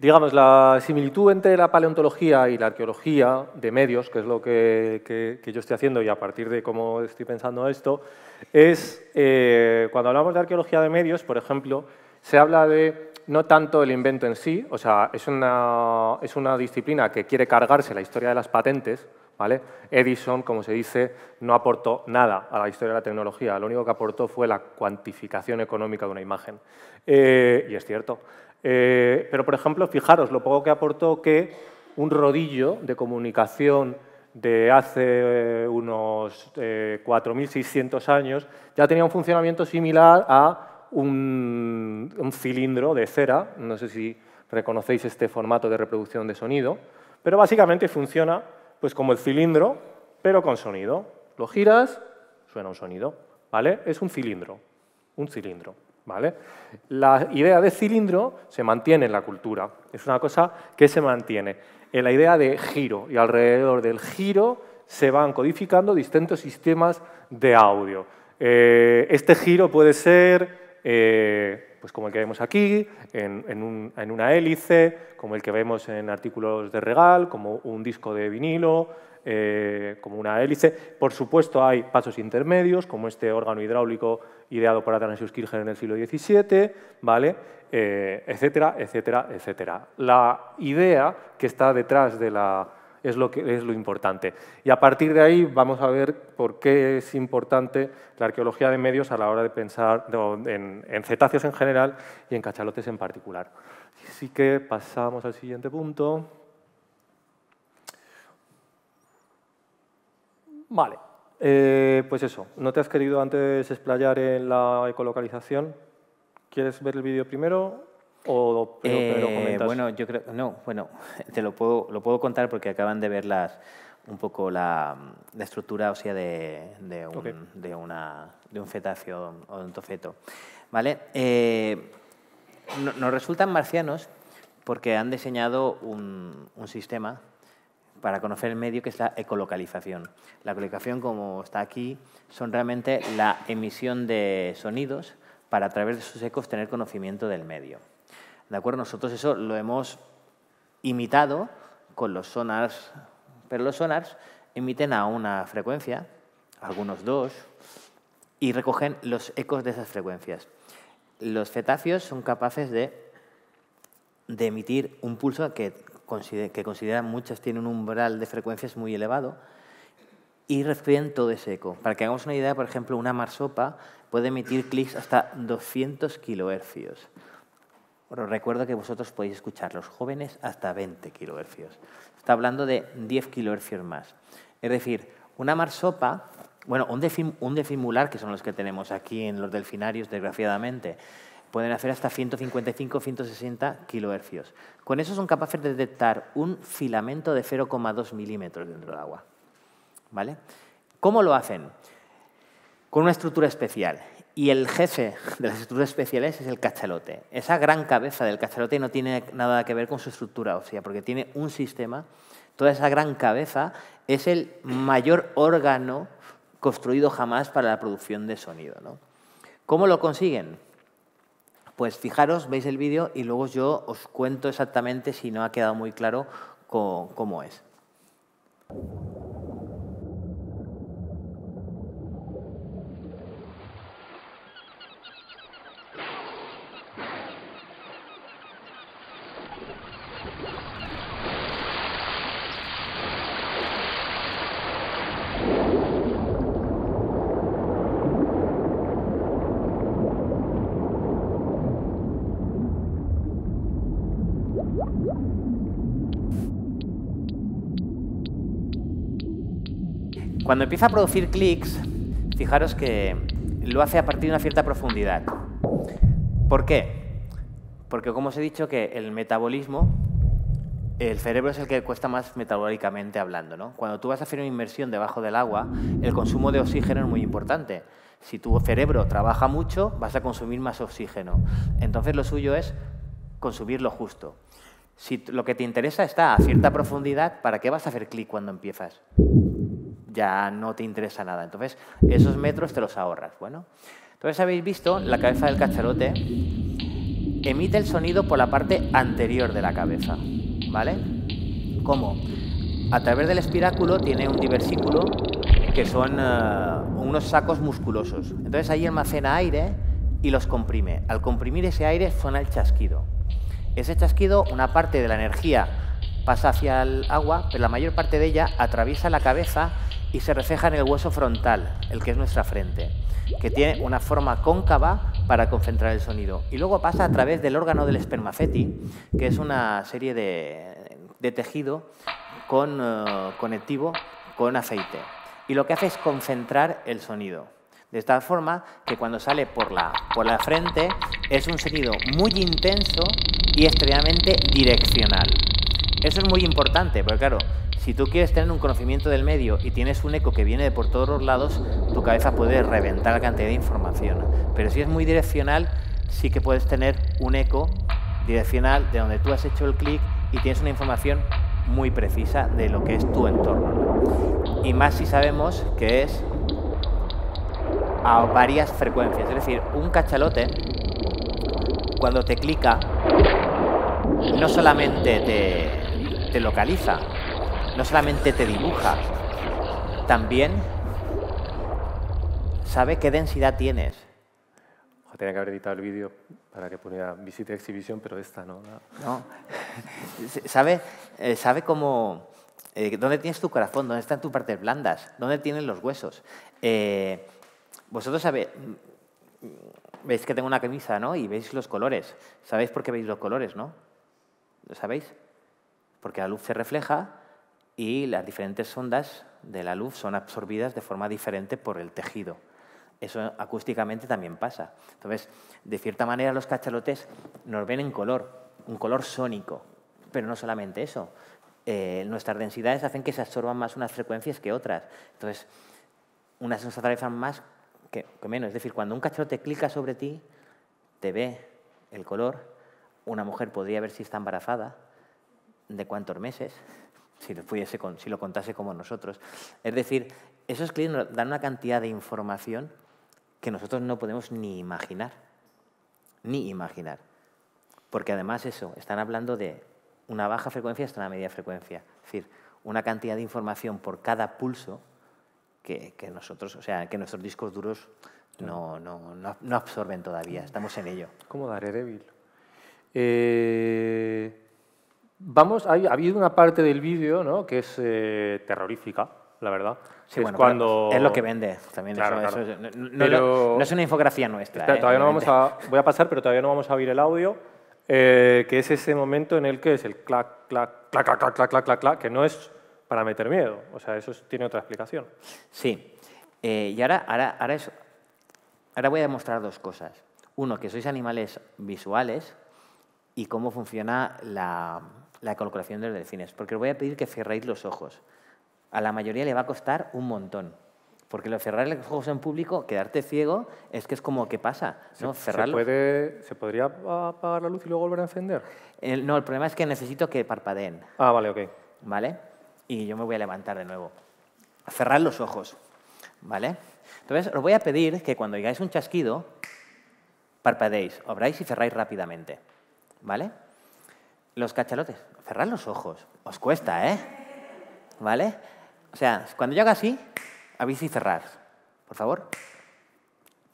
Digamos, la similitud entre la paleontología y la arqueología de medios, que es lo que, yo estoy haciendo y a partir de cómo estoy pensando esto, es eh, cuando hablamos de arqueología de medios, por ejemplo, se habla de no tanto el invento en sí, o sea, es una, es una disciplina que quiere cargarse la historia de las patentes, Edison, como se dice, no aportó nada a la historia de la tecnología, lo único que aportó fue la cuantificación económica de una imagen. Eh, y es cierto. Eh, pero, por ejemplo, fijaros lo poco que aportó que un rodillo de comunicación de hace eh, unos 4.600 años ya tenía un funcionamiento similar a un cilindro de cera, no sé si reconocéis este formato de reproducción de sonido, pero básicamente funciona pues como el cilindro, pero con sonido. Lo giras, suena un sonido, ¿vale? Es un cilindro, un cilindro, ¿vale? La idea de cilindro se mantiene en la cultura, es una cosa que se mantiene. En la idea de giro, y alrededor del giro se van codificando distintos sistemas de audio. Eh, este giro puede ser... Eh, pues como el que vemos aquí, en, una hélice, como el que vemos en artículos de regal, como un disco de vinilo, eh, como una hélice. Por supuesto hay pasos intermedios, como este órgano hidráulico ideado por Athanasius Kirchner en el siglo XVII, ¿vale? Eh, etcétera, etcétera, etcétera. La idea que está detrás de la es lo, que, es lo importante. Y a partir de ahí vamos a ver por qué es importante la arqueología de medios a la hora de pensar en, cetáceos en general y en cachalotes en particular. Así que pasamos al siguiente punto. Vale, eh, pues eso, ¿no te has querido antes explayar en la ecolocalización? ¿Quieres ver el vídeo primero? O, bueno,
yo creo, no, bueno, *laughs* te lo puedo, lo puedo contar porque acaban de ver un poco la, estructura ósea de, de, un, de, un o de un tofeto. ¿Vale? Eh, nos resultan marcianos porque han diseñado un, un sistema para conocer el medio que es la ecolocalización. La ecolocalización, como está aquí, son realmente la emisión de sonidos para a través de sus ecos tener conocimiento del medio. ¿De acuerdo? Nosotros eso lo hemos imitado con los sonars, pero los sonars emiten a una frecuencia, algunos dos, y recogen los ecos de esas frecuencias. Los cetáceos son capaces de, emitir un pulso que, que consideran muchas tienen un umbral de frecuencias muy elevado y reciben todo ese eco. Para que hagamos una idea, por ejemplo, una marsopa puede emitir clics hasta 200 kilohercios. Os recuerdo que vosotros podéis escuchar los jóvenes hasta 20 kilohercios. Está hablando de 10 kilohercios más. Es decir, una marsopa, bueno, un, defimular, que son los que tenemos aquí en los delfinarios, desgraciadamente, pueden hacer hasta 155-160 kilohercios. Con eso son capaces de detectar un filamento de 0,2 milímetros dentro del agua. ¿Vale? ¿Cómo lo hacen? Con una estructura especial. Y el jefe de las estructuras especiales es el cachalote. Esa gran cabeza del cachalote no tiene nada que ver con su estructura ósea, porque tiene un sistema. Toda esa gran cabeza es el mayor órgano construido jamás para la producción de sonido. ¿no? ¿Cómo lo consiguen? Pues fijaros, veis el vídeo y luego yo os cuento exactamente si no ha quedado muy claro cómo, cómo es. Cuando empieza a producir clics, fijaros que lo hace a partir de una cierta profundidad. ¿Por qué? Porque como os he dicho que el metabolismo, el cerebro es el que cuesta más metabólicamente hablando. ¿no? Cuando tú vas a hacer una inmersión debajo del agua, el consumo de oxígeno es muy importante. Si tu cerebro trabaja mucho, vas a consumir más oxígeno. Entonces lo suyo es consumir lo justo. Si lo que te interesa está a cierta profundidad, ¿para qué vas a hacer clic cuando empiezas? ya no te interesa nada. Entonces, esos metros te los ahorras. Bueno, entonces habéis visto la cabeza del cacharote emite el sonido por la parte anterior de la cabeza, ¿vale? ¿Cómo? A través del espiráculo tiene un diversículo... que son eh, unos sacos musculosos. Entonces ahí almacena aire y los comprime. Al comprimir ese aire suena el chasquido. Ese chasquido, una parte de la energía pasa hacia el agua, pero la mayor parte de ella atraviesa la cabeza y se refleja en el hueso frontal, el que es nuestra frente, que tiene una forma cóncava para concentrar el sonido. Y luego pasa a través del órgano del espermaceti, que es una serie de, tejido con, eh, conectivo con aceite. Y lo que hace es concentrar el sonido. De tal forma que cuando sale por la, por la frente es un sonido muy intenso y extremadamente direccional. Eso es muy importante, porque claro, si tú quieres tener un conocimiento del medio y tienes un eco que viene de por todos los lados, tu cabeza puede reventar la cantidad de información. Pero si es muy direccional, sí que puedes tener un eco direccional de donde tú has hecho el clic y tienes una información muy precisa de lo que es tu entorno. Y más si sabemos que es a varias frecuencias. Es decir, un cachalote, cuando te clica, no solamente te, te localiza, no solamente te dibuja, también sabe qué densidad tienes.
tenía que haber editado el vídeo para que pudiera visita exhibición, pero esta no.
No, *laughs* sabe, eh, sabe cómo, eh, dónde tienes tu corazón, dónde están tus partes blandas, dónde tienen los huesos. Eh, vosotros sabéis, mm, veis que tengo una camisa, ¿no? Y veis los colores. ¿Sabéis por qué veis los colores, no? ¿Lo sabéis? porque la luz se refleja y las diferentes ondas de la luz son absorbidas de forma diferente por el tejido. Eso acústicamente también pasa. Entonces, de cierta manera los cachalotes nos ven en color, un color sónico, pero no solamente eso. Eh, nuestras densidades hacen que se absorban más unas frecuencias que otras. Entonces, unas nos atravesan más que, que menos. Es decir, cuando un cachalote clica sobre ti, te ve el color, una mujer podría ver si está embarazada, de cuántos meses, *laughs* si lo, si lo contase como nosotros. Es decir, esos clientes dan una cantidad de información que nosotros no podemos ni imaginar, ni imaginar. Porque además eso, están hablando de una baja frecuencia hasta una media frecuencia. Es decir, una cantidad de información por cada pulso que, nosotros, o sea, que nuestros discos duros no, no, no, no absorben todavía. Estamos en ello.
¿Cómo daré débil? Eh... Vamos, ha habido una parte del vídeo ¿no? que es eh, terrorífica, la verdad. es, cuando... es lo que vende también. eso, no, es una infografía nuestra.
Eh, todavía no vamos a,
voy a pasar, pero todavía no vamos a oír el audio, eh, que es ese momento en el que es el clac, clac, clac, clac, clac, clac, clac, clac, que no es para meter miedo. O sea, eso tiene otra explicación. Sí. y ahora, ahora, ahora, eso ahora voy a demostrar dos
cosas. Uno, que sois animales visuales y cómo funciona la, la colocación de los delfines, porque os voy a pedir que cerréis los ojos. A la mayoría le va a costar un montón. Porque lo cerrar los ojos en público, quedarte ciego, es que es como, ¿qué pasa? ¿no? Se, se,
puede, ¿Se, podría apagar la luz y luego volver a encender? no, el problema es
que necesito que parpadeen. Ah, vale, ok. ¿Vale? Y yo me voy a levantar de nuevo. Cerrar los ojos. ¿Vale? Entonces, os voy a pedir que cuando digáis un chasquido, parpadeéis, obráis y cerráis rápidamente. ¿Vale? Los cachalotes, cerrad los ojos, os cuesta, ¿eh? ¿Vale? O sea, cuando yo haga así, abrís y cerrar, por favor.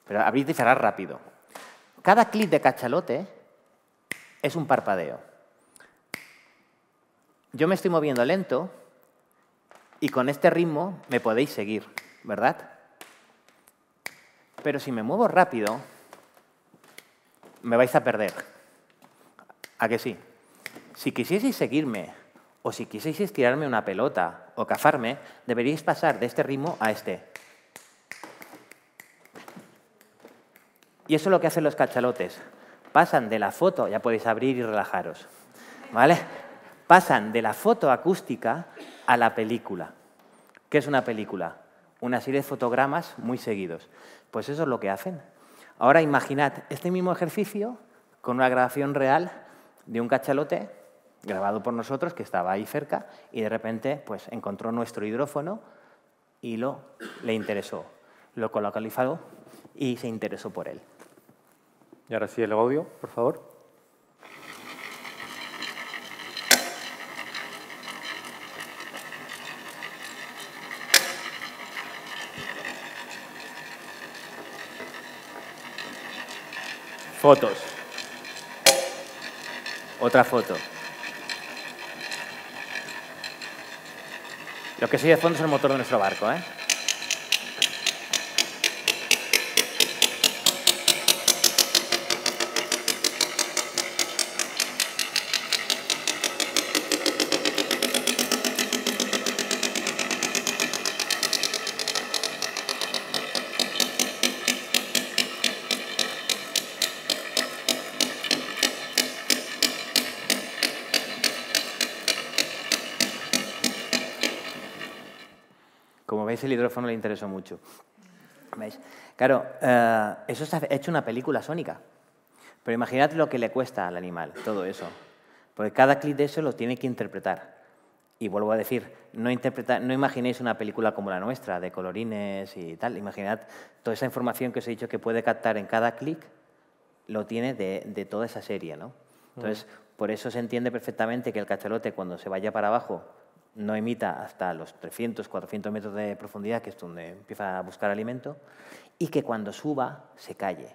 Pero abrís y cerrar rápido. Cada clic de cachalote es un parpadeo. Yo me estoy moviendo lento y con este ritmo me podéis seguir, ¿verdad? Pero si me muevo rápido, me vais a perder. ¿A que sí? Si quisieseis seguirme, o si quisieseis tirarme una pelota o cafarme, deberíais pasar de este ritmo a este. Y eso es lo que hacen los cachalotes. Pasan de la foto, ya podéis abrir y relajaros, ¿vale? Pasan de la foto acústica a la película. ¿Qué es una película? Una serie de fotogramas muy seguidos. Pues eso es lo que hacen. Ahora imaginad este mismo ejercicio con una grabación real de un cachalote grabado por nosotros, que estaba ahí cerca, y de repente pues, encontró nuestro hidrófono y lo, le interesó. Lo colocalizó y se interesó por él.
Y ahora sí, el audio, por favor.
Fotos. Otra foto. Lo que sigue de fondo es el motor de nuestro barco, ¿eh? ese hidrófono le interesó mucho. ¿Veis? Claro, eso eh, eso está hecho una película sónica. Pero imaginad lo que le cuesta al animal todo eso. Porque cada clic de eso lo tiene que interpretar. Y vuelvo a decir, no, no imaginéis una película como la nuestra, de colorines y tal. Imaginad toda esa información que os he dicho que puede captar en cada clic, lo tiene de, toda esa serie. ¿no? Entonces, por eso se entiende perfectamente que el cachalote, cuando se vaya para abajo, no emita hasta los 300, 400 metros de profundidad, que es donde empieza a buscar alimento, y que cuando suba se calle,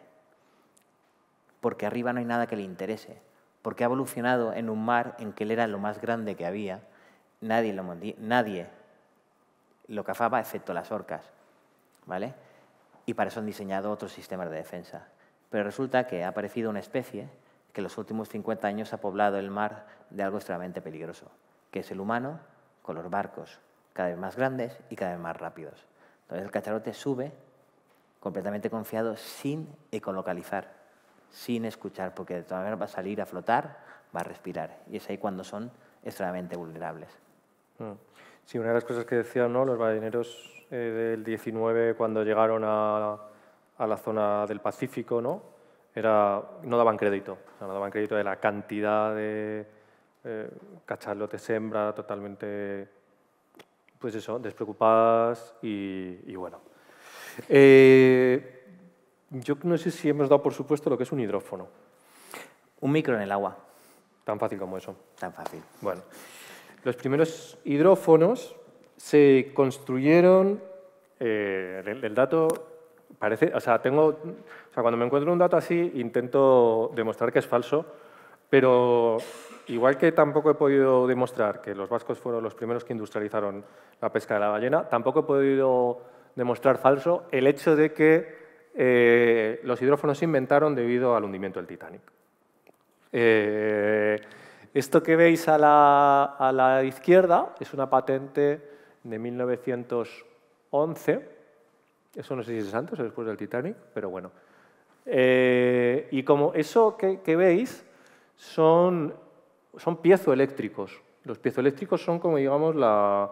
porque arriba no hay nada que le interese, porque ha evolucionado en un mar en que él era lo más grande que había, nadie lo, nadie cazaba excepto las orcas, ¿vale? Y para eso han diseñado otros sistemas de defensa. Pero resulta que ha aparecido una especie que en los últimos 50 años ha poblado el mar de algo extremadamente peligroso, que es el humano con los barcos cada vez más grandes y cada vez más rápidos. Entonces el cacharote sube completamente confiado sin ecolocalizar, sin escuchar, porque de todas maneras va a salir a flotar, va a respirar. Y es ahí cuando son extremadamente vulnerables.
Hmm. Sí, una de las cosas que decían ¿no? los marineros eh, del 19 cuando llegaron a, la zona del Pacífico, ¿no? Era, no daban crédito, no daban crédito de la cantidad de, eh, cacharlo te sembra totalmente, pues eso, despreocupadas y, bueno. Eh, yo no sé si hemos dado por supuesto lo que es un hidrófono. Un micro en el agua. Tan fácil como eso. Tan fácil. Bueno, los primeros hidrófonos se construyeron, eh, el, el dato parece, o sea, tengo, o sea, cuando me encuentro un dato así intento demostrar que es falso, pero igual que tampoco he podido demostrar que los vascos fueron los primeros que industrializaron la pesca de la ballena, tampoco he podido demostrar falso el hecho de que eh, los hidrófonos se inventaron debido al hundimiento del Titanic. Eh, esto que veis a la, izquierda es una patente de 1911. Eso no sé si es antes o después del Titanic, pero bueno. Eh, y como eso que veis son son piezoeléctricos. Los piezoeléctricos son como, digamos, la...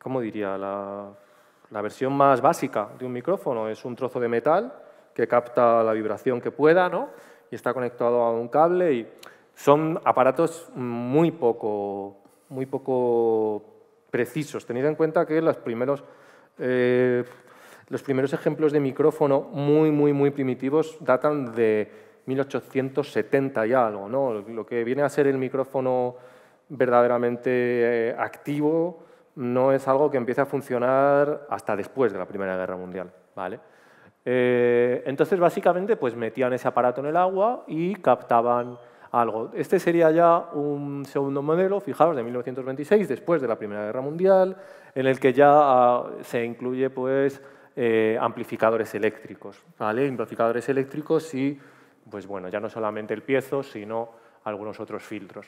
¿Cómo diría? La, la versión más básica de un micrófono. Es un trozo de metal que capta la vibración que pueda, ¿no? Y está conectado a un cable y son aparatos muy poco, muy poco precisos. Tened en cuenta que los primeros, eh, los primeros ejemplos de micrófono muy, muy, muy primitivos datan de 1870 y algo, ¿no? Lo que viene a ser el micrófono verdaderamente eh, activo no es algo que empiece a funcionar hasta después de la Primera Guerra Mundial, ¿vale? Eh, entonces, básicamente, pues metían ese aparato en el agua y captaban algo. Este sería ya un segundo modelo, fijaros, de 1926, después de la Primera Guerra Mundial, en el que ya ah, se incluye pues, eh, amplificadores eléctricos, ¿vale? Amplificadores eléctricos y pues bueno, ya no solamente el piezo, sino algunos otros filtros.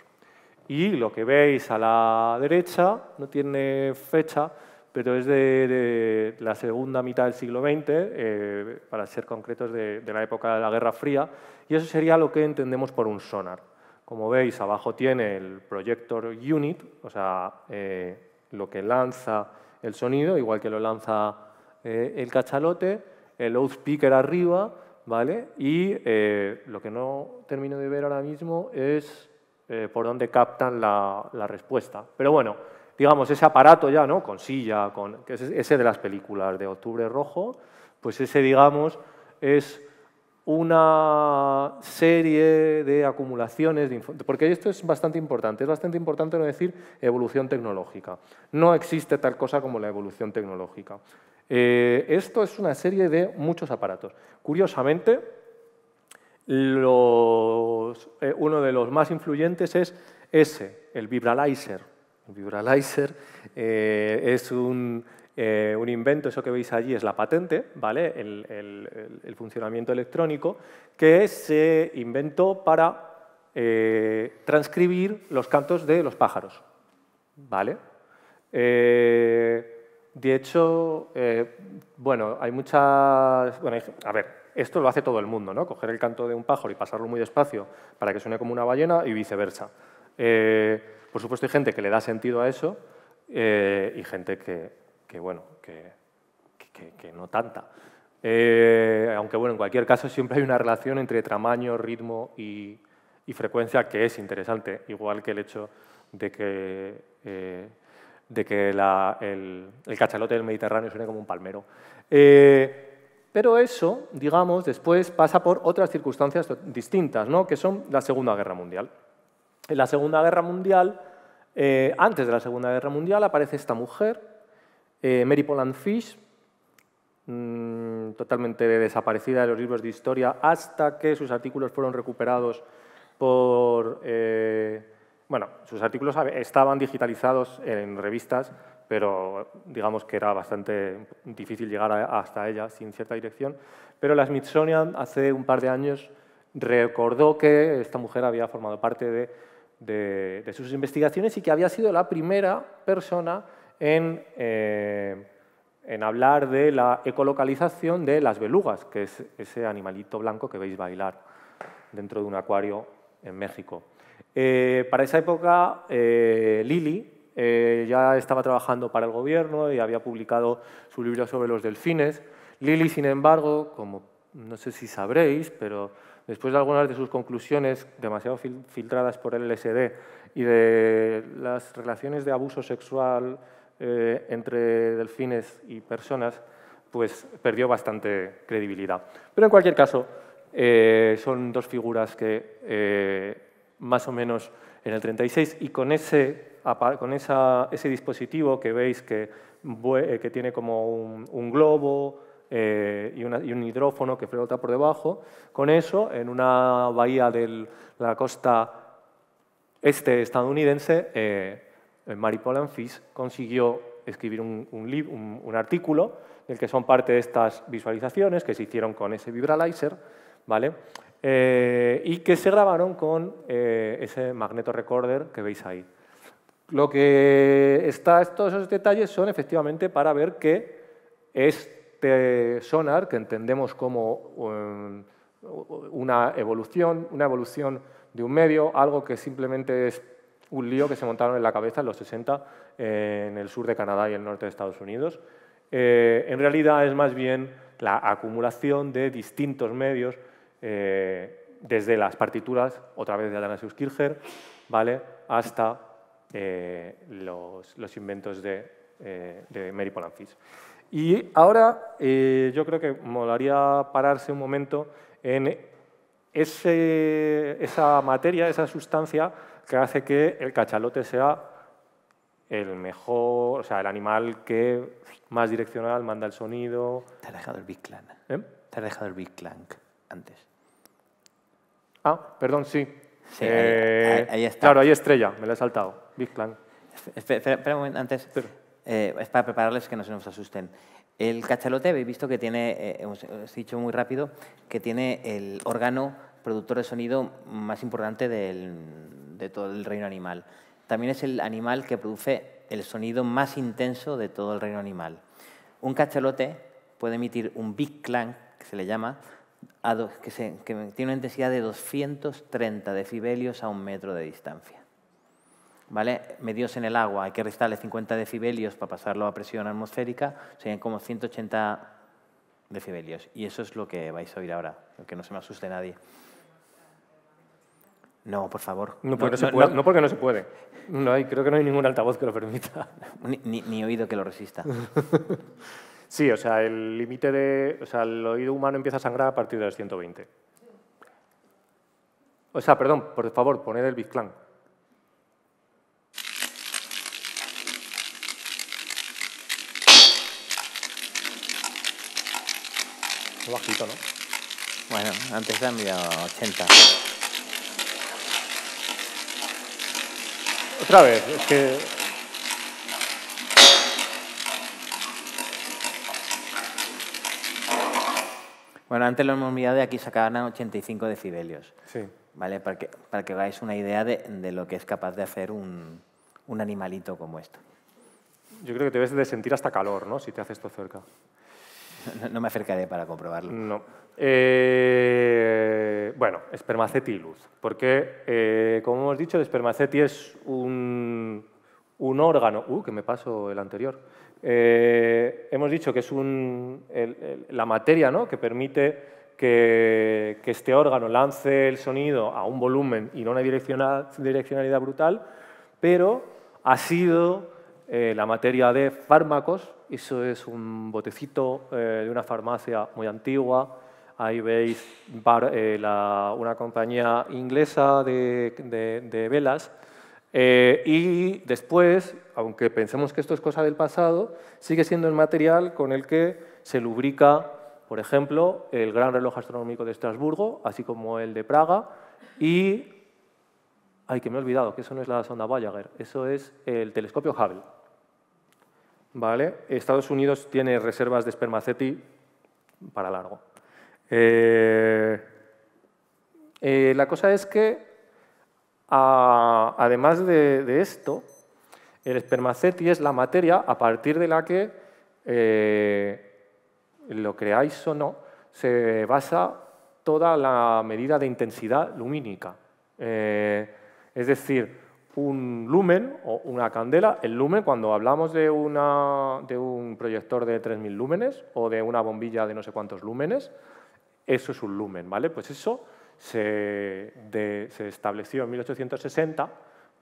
Y lo que veis a la derecha, no tiene fecha, pero es de, la segunda mitad del siglo XX, eh, para ser concretos, de, la época de la Guerra Fría, y eso sería lo que entendemos por un sonar. Como veis, abajo tiene el projector unit, o sea, eh, lo que lanza el sonido, igual que lo lanza eh, el cachalote, el loudspeaker arriba, y eh, lo que no termino de ver ahora mismo es eh, por dónde captan la, respuesta. Pero bueno, digamos, ese aparato ya, ¿no? Con silla, con, ese de las películas de Octubre Rojo, pues ese, digamos, es una serie de acumulaciones, de porque esto es bastante importante, es bastante importante no decir evolución tecnológica. No existe tal cosa como la evolución tecnológica. Eh, esto es una serie de muchos aparatos. Curiosamente, eh, uno de los más influyentes es ese, el Vibralizer. El Vibralizer eh, es un, invento, eso que veis allí es la patente, ¿vale? El, funcionamiento electrónico, que se inventó para transcribir los cantos de los pájaros. ¿vale? De hecho, eh, bueno, hay muchas... a ver, esto lo hace todo el mundo, ¿no? Coger el canto de un pájaro y pasarlo muy despacio para que suene como una ballena y viceversa. Eh, por supuesto, hay gente que le da sentido a eso eh, y gente que, bueno, que, no tanta. aunque, bueno, en cualquier caso, siempre hay una relación entre tamaño, ritmo y, y frecuencia que es interesante, igual que el hecho de que de que el, cachalote del Mediterráneo suene como un palmero. Eh, pero eso, digamos, después pasa por otras circunstancias distintas, ¿no? que son la Segunda Guerra Mundial. En la Segunda Guerra Mundial, eh, antes de la Segunda Guerra Mundial, aparece esta mujer, eh, Mary Poland Fish, mm, totalmente desaparecida de los libros de historia hasta que sus artículos fueron recuperados por... Bueno, sus artículos estaban digitalizados en revistas, pero digamos que era bastante difícil llegar hasta ella sin cierta dirección. Pero la Smithsonian hace un par de años recordó que esta mujer había formado parte de, sus investigaciones y que había sido la primera persona en, eh, en, hablar de la ecolocalización de las belugas, que es ese animalito blanco que veis bailar dentro de un acuario en México. Eh, para esa época, eh, Lili eh, ya estaba trabajando para el gobierno y había publicado su libro sobre los delfines. Lili, sin embargo, como no sé si sabréis, pero después de algunas de sus conclusiones demasiado filtradas por el LSD y de las relaciones de abuso sexual eh, entre delfines y personas, pues perdió bastante credibilidad. Pero en cualquier caso, son dos figuras que más o menos en el 36 y con ese, con ese dispositivo que veis que, eh, que tiene como un, globo eh, y, un hidrófono que flota por debajo, con eso en una bahía de la costa este estadounidense, eh, Mary Fish consiguió escribir un, un, un artículo del que son parte de estas visualizaciones que se hicieron con ese vibralizer, ¿vale? Eh, y que se grabaron con eh, ese magneto que veis ahí. Lo que está, todos esos detalles son efectivamente para ver que este sonar, que entendemos como um, una evolución, una evolución de un medio, algo que simplemente es un lío que se montaron en la cabeza en los 60 eh, en el sur de Canadá y el norte de Estados Unidos. en realidad es más bien la acumulación de distintos medios eh, desde las partituras, otra vez de Atanasius Kircher, ¿vale? hasta eh, los, inventos de, eh, Mary Polanfis. Y ahora yo creo que molaría pararse un momento en esa materia, esa sustancia que hace que el cachalote sea el mejor, o sea, el animal que más direccional manda el sonido. Te ha dejado el Big Clan. Te ha dejado el Big Clank antes. Ah, perdón, sí. Eh, ahí, está. Claro, ahí estrella,
me la he saltado. Big clang. Espera, un momento, antes. Eh, es para prepararles que no se nos asusten. El cachalote, habéis visto que tiene, eh, os he dicho muy rápido, que tiene el órgano productor de sonido más importante del, de todo el reino animal. También es el animal que produce el sonido más intenso de todo el reino animal. Un cachalote puede emitir un big clang, que se le llama, que, tiene una intensidad de 230 decibelios a un metro de distancia. ¿Vale? Medidos en el agua, hay que restarle 50 decibelios para pasarlo a presión atmosférica, serían como 180 decibelios. Y eso es lo que vais a oír ahora, que no se me asuste nadie. No, por favor. No porque no, se puede, no
porque no, se hay, creo que no hay ningún altavoz que lo permita. *laughs* Ni, ni oído que lo resista. *laughs* Sí, o sea, el límite de. O sea, el oído humano empieza a sangrar a partir de los 120. O sea, perdón, por favor, poned el Muy Bajito, ¿no?
Bueno, antes había enviado 80. Otra vez, es que Bueno, antes lo hemos mirado y aquí sacaban a 85 decibelios. Sí. ¿Vale? Para que, para que veáis una idea de, lo que es capaz de hacer un, animalito como esto.
Yo creo que te debes de sentir hasta calor, ¿no? Si te haces esto cerca. *laughs* No, me acercaré para comprobarlo. No. Eh, bueno, espermaceti luz. Porque, eh, como hemos dicho, el espermaceti es un, un órgano... Uh, que me paso el anterior eh, hemos dicho que es la materia que permite que, este órgano lance el sonido a un volumen y no una direccionalidad brutal, pero ha sido eh, la materia de fármacos. Eso es un botecito eh, de una farmacia muy antigua. Ahí veis una compañía inglesa de velas eh, y después, aunque pensemos que esto es cosa del pasado, sigue siendo el material con el que se lubrica, por ejemplo, el gran reloj astronómico de Estrasburgo, así como el de Praga, y... Ay, que me he olvidado, que eso no es la sonda Voyager, eso es el telescopio Hubble. ¿Vale? Estados Unidos tiene reservas de espermaceti para largo. Eh, eh, la cosa es que además de, esto, el espermaceti es la materia a partir de la que, eh, lo creáis o no, se basa toda la medida de intensidad lumínica. Eh, es decir, un lumen o una candela, el lumen cuando hablamos de, una, de un proyector de 3.000 lúmenes o de una bombilla de no sé cuántos lúmenes, eso es un lumen, ¿vale? Pues eso se, estableció en 1860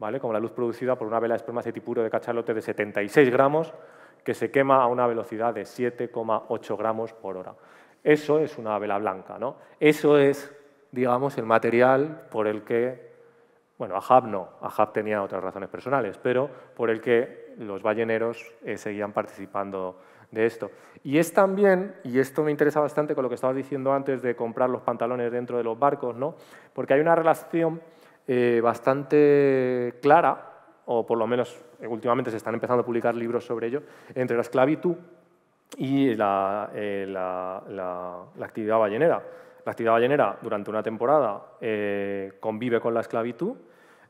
¿vale? como la luz producida por una vela de esperma cetipuro de cachalote de 76 gramos que se quema a una velocidad de 7,8 gramos por hora. Eso es una vela blanca. ¿no? Eso es, digamos, el material por el que, bueno, Ahab no, Ahab tenía otras razones personales, pero por el que los balleneros eh, seguían participando de esto. Y es también, y esto me interesa bastante con lo que estabas diciendo antes de comprar los pantalones dentro de los barcos, ¿no? porque hay una relación eh, bastante clara, o por lo menos eh, últimamente se están empezando a publicar libros sobre ello, entre la esclavitud y la, eh, la, la, actividad ballenera. La actividad ballenera durante una temporada convive con la esclavitud,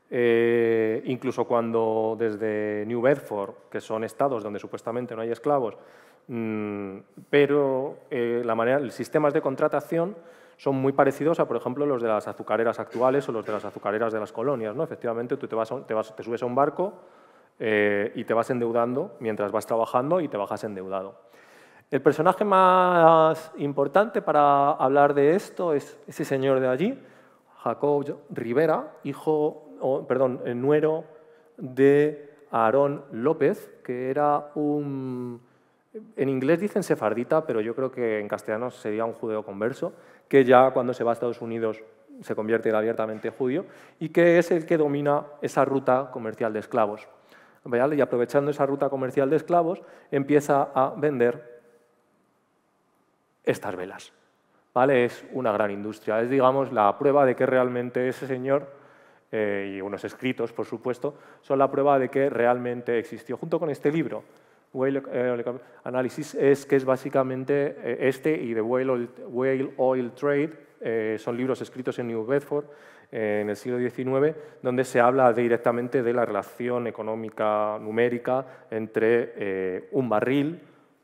incluso cuando desde New Bedford, que son estados donde supuestamente no hay esclavos, Mm, pero eh, la los sistemas de contratación son muy parecidos a, por ejemplo, los de las azucareras actuales o los de las azucareras de las colonias. ¿no? Efectivamente, tú te, vas, te, subes a un barco eh, y te vas endeudando mientras vas trabajando y te bajas endeudado. El personaje más importante para hablar de esto es ese señor de allí, Jacob Rivera, hijo, perdón, eh, nuero de Aarón López, que era un en inglés dicen sefardita, pero yo creo que en castellano sería un judeo converso, que ya cuando se va a Estados Unidos se convierte abiertamente judío y que es el que domina esa ruta comercial de esclavos. Y aprovechando esa ruta comercial de esclavos, empieza a vender estas velas. ¿Vale? Es una gran industria, es digamos la prueba de que realmente ese señor, eh, y unos escritos por supuesto, son la prueba de que realmente existió, junto con este libro Whale eh, Analysis es que es básicamente eh, este y The Whale Oil, Trade, eh, son libros escritos en New Bedford en el siglo XIX, donde se habla directamente de la relación económica numérica entre un barril,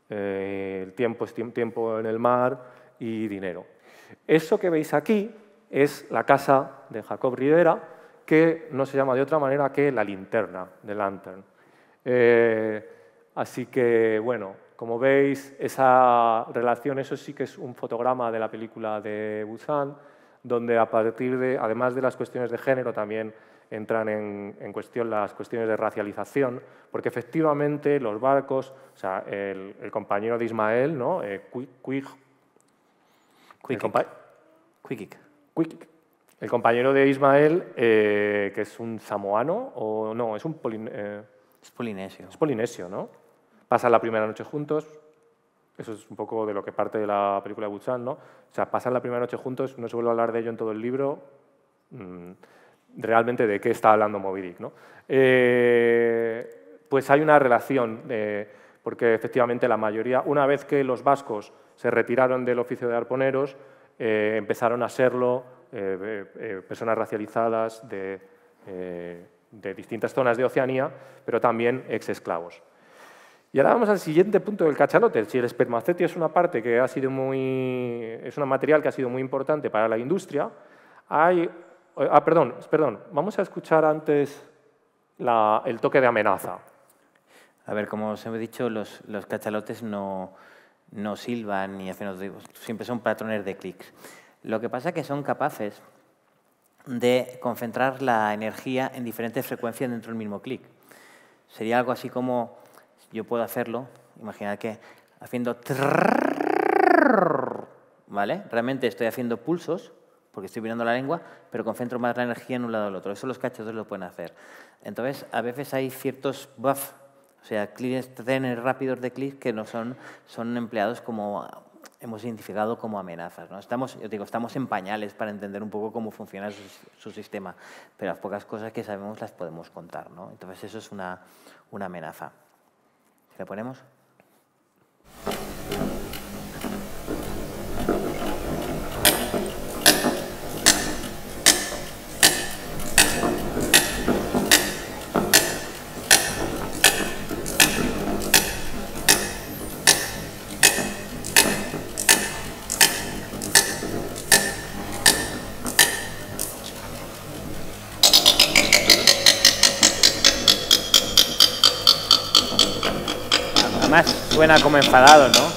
el tiempo, tiempo en el mar y dinero. Eso que veis aquí es la casa de Jacob Rivera, que no se llama de otra manera que la linterna, de lantern. Así que, bueno, como veis, esa relación, eso sí que es un fotograma de la película de Busan, donde a partir de, además de las cuestiones de género, también entran en, cuestión las cuestiones de racialización, porque efectivamente los barcos, o sea, el, compañero de Ismael, ¿no? quick eh, Quig, el compañero de Ismael, eh, que es un samoano, o no, es un eh, polinesio. Es polinesio, ¿no? pasan la primera noche juntos, eso es un poco de lo que parte de la película de Busan, O sea, pasan la primera noche juntos, no se vuelve a hablar de ello en todo el libro, mm, realmente de qué está hablando Movidic. ¿no? Eh, pues hay una relación, porque efectivamente la mayoría, una vez que los vascos se retiraron del oficio de arponeros, eh, empezaron a serlo eh, personas racializadas de, de distintas zonas de Oceanía, pero también ex esclavos. Y ahora vamos al siguiente punto del cachalote. Si el espermacetio es una parte que ha sido muy, es un material que ha sido muy importante para la industria, hay, eh, ah, perdón, perdón, vamos a escuchar antes el toque de amenaza.
A ver, como os he dicho, los, los cachalotes no, no silban ni hacen otros siempre son patrones de clics. Lo que pasa es que son capaces de concentrar la energía en diferentes frecuencias dentro del mismo clic. Sería algo así como yo puedo hacerlo, imagina que haciendo... ¿Vale? Realmente estoy haciendo pulsos, porque estoy mirando la lengua, pero concentro más la energía en un lado al otro. Eso los cachadores lo pueden hacer. Entonces, a veces hay ciertos buff, o sea, clics, trenes rápidos de clic que no son, son empleados como hemos identificado como amenazas. ¿no? Estamos, yo digo, estamos en pañales para entender un poco cómo funciona su, sistema, pero las pocas cosas que sabemos las podemos contar. ¿no? Entonces, eso es una, una amenaza. ¿Le ponemos? Suena como enfadado, ¿no?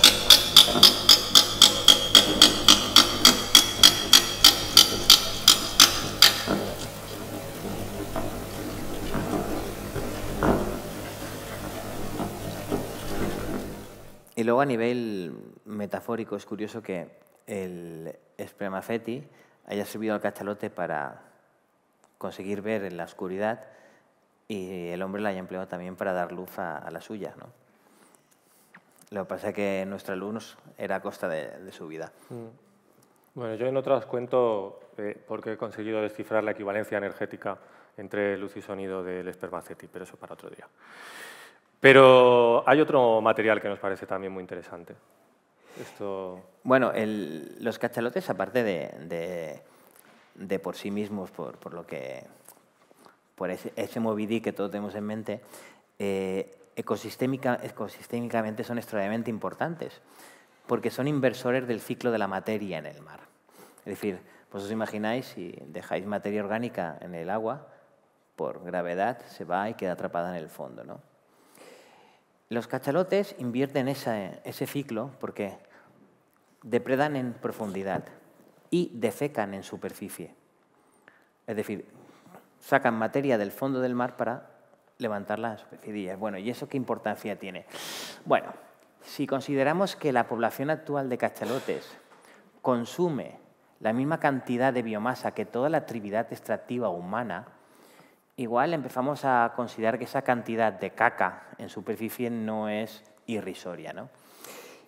Y luego a nivel metafórico es curioso que el Spremafetti haya servido al cachalote para conseguir ver en la oscuridad y el hombre la haya empleado también para dar luz a la suya. ¿no? Lo que pasa es que nuestro alumnos era a costa de, su vida.
Mm. Bueno, yo en otras cuento eh, porque he conseguido descifrar la equivalencia energética entre luz y sonido del espermaceti, pero eso para otro día. Pero hay otro material que nos parece también muy interesante. Esto...
Bueno, los cachalotes, aparte de, por sí mismos, por, lo que por ese, ese movidí que todos tenemos en mente, eh, ecosistémica, ecosistémicamente son extraordinariamente importantes, porque son inversores del ciclo de la materia en el mar. Es decir, pues os imagináis, si dejáis materia orgánica en el agua, por gravedad se va y queda atrapada en el fondo. ¿no? Los cachalotes invierten ese ciclo porque depredan en profundidad y defecan en superficie. Es decir, sacan materia del fondo del mar para levantar las superficies. Bueno, ¿y eso qué importancia tiene? Bueno, si consideramos que la población actual de cachalotes consume la misma cantidad de biomasa que toda la actividad extractiva humana, igual empezamos a considerar que esa cantidad de caca en superficie no es irrisoria.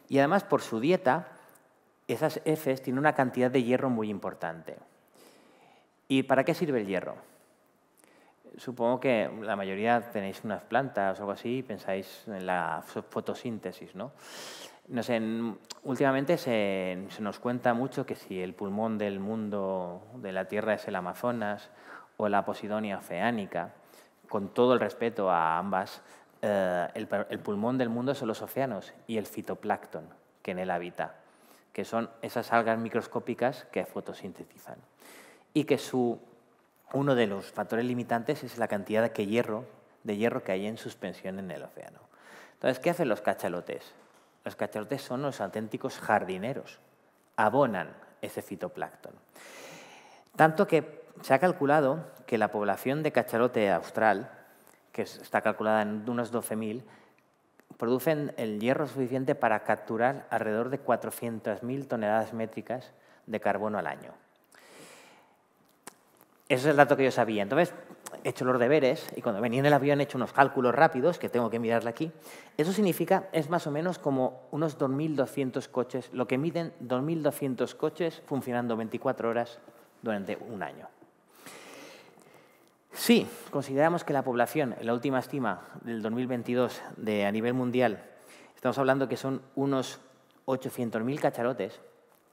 Y además, por su dieta, esas heces tienen una cantidad de hierro muy importante. ¿Y para qué sirve el hierro? Supongo que la mayoría tenéis unas plantas o algo así y pensáis en la fotosíntesis, ¿no? no sé, últimamente se, nos cuenta mucho que si el pulmón del mundo, de la Tierra, es el Amazonas o la Posidonia oceánica, con todo el respeto a ambas, eh, el, pulmón del mundo son los océanos y el fitoplancton que en él habita, que son esas algas microscópicas que fotosintetizan. Y que su uno de los factores limitantes es la cantidad de hierro, de hierro que hay en suspensión en el océano. Entonces, ¿qué hacen los cachalotes? Los cachalotes son los auténticos jardineros, abonan ese fitoplancton. Tanto que se ha calculado que la población de cachalote austral, que está calculada en unos 12.000, producen el hierro suficiente para capturar alrededor de 400.000 toneladas métricas de carbono al año. Ese es el dato que yo sabía. Entonces, he hecho los deberes y cuando venía en el avión he hecho unos cálculos rápidos, que tengo que mirarle aquí. Eso significa, es más o menos como unos 2.200 coches, lo que miden 2.200 coches funcionando 24 horas durante un año. Si consideramos que la población, en la última estima del 2022 de, a nivel mundial, estamos hablando que son unos 800.000 cacharotes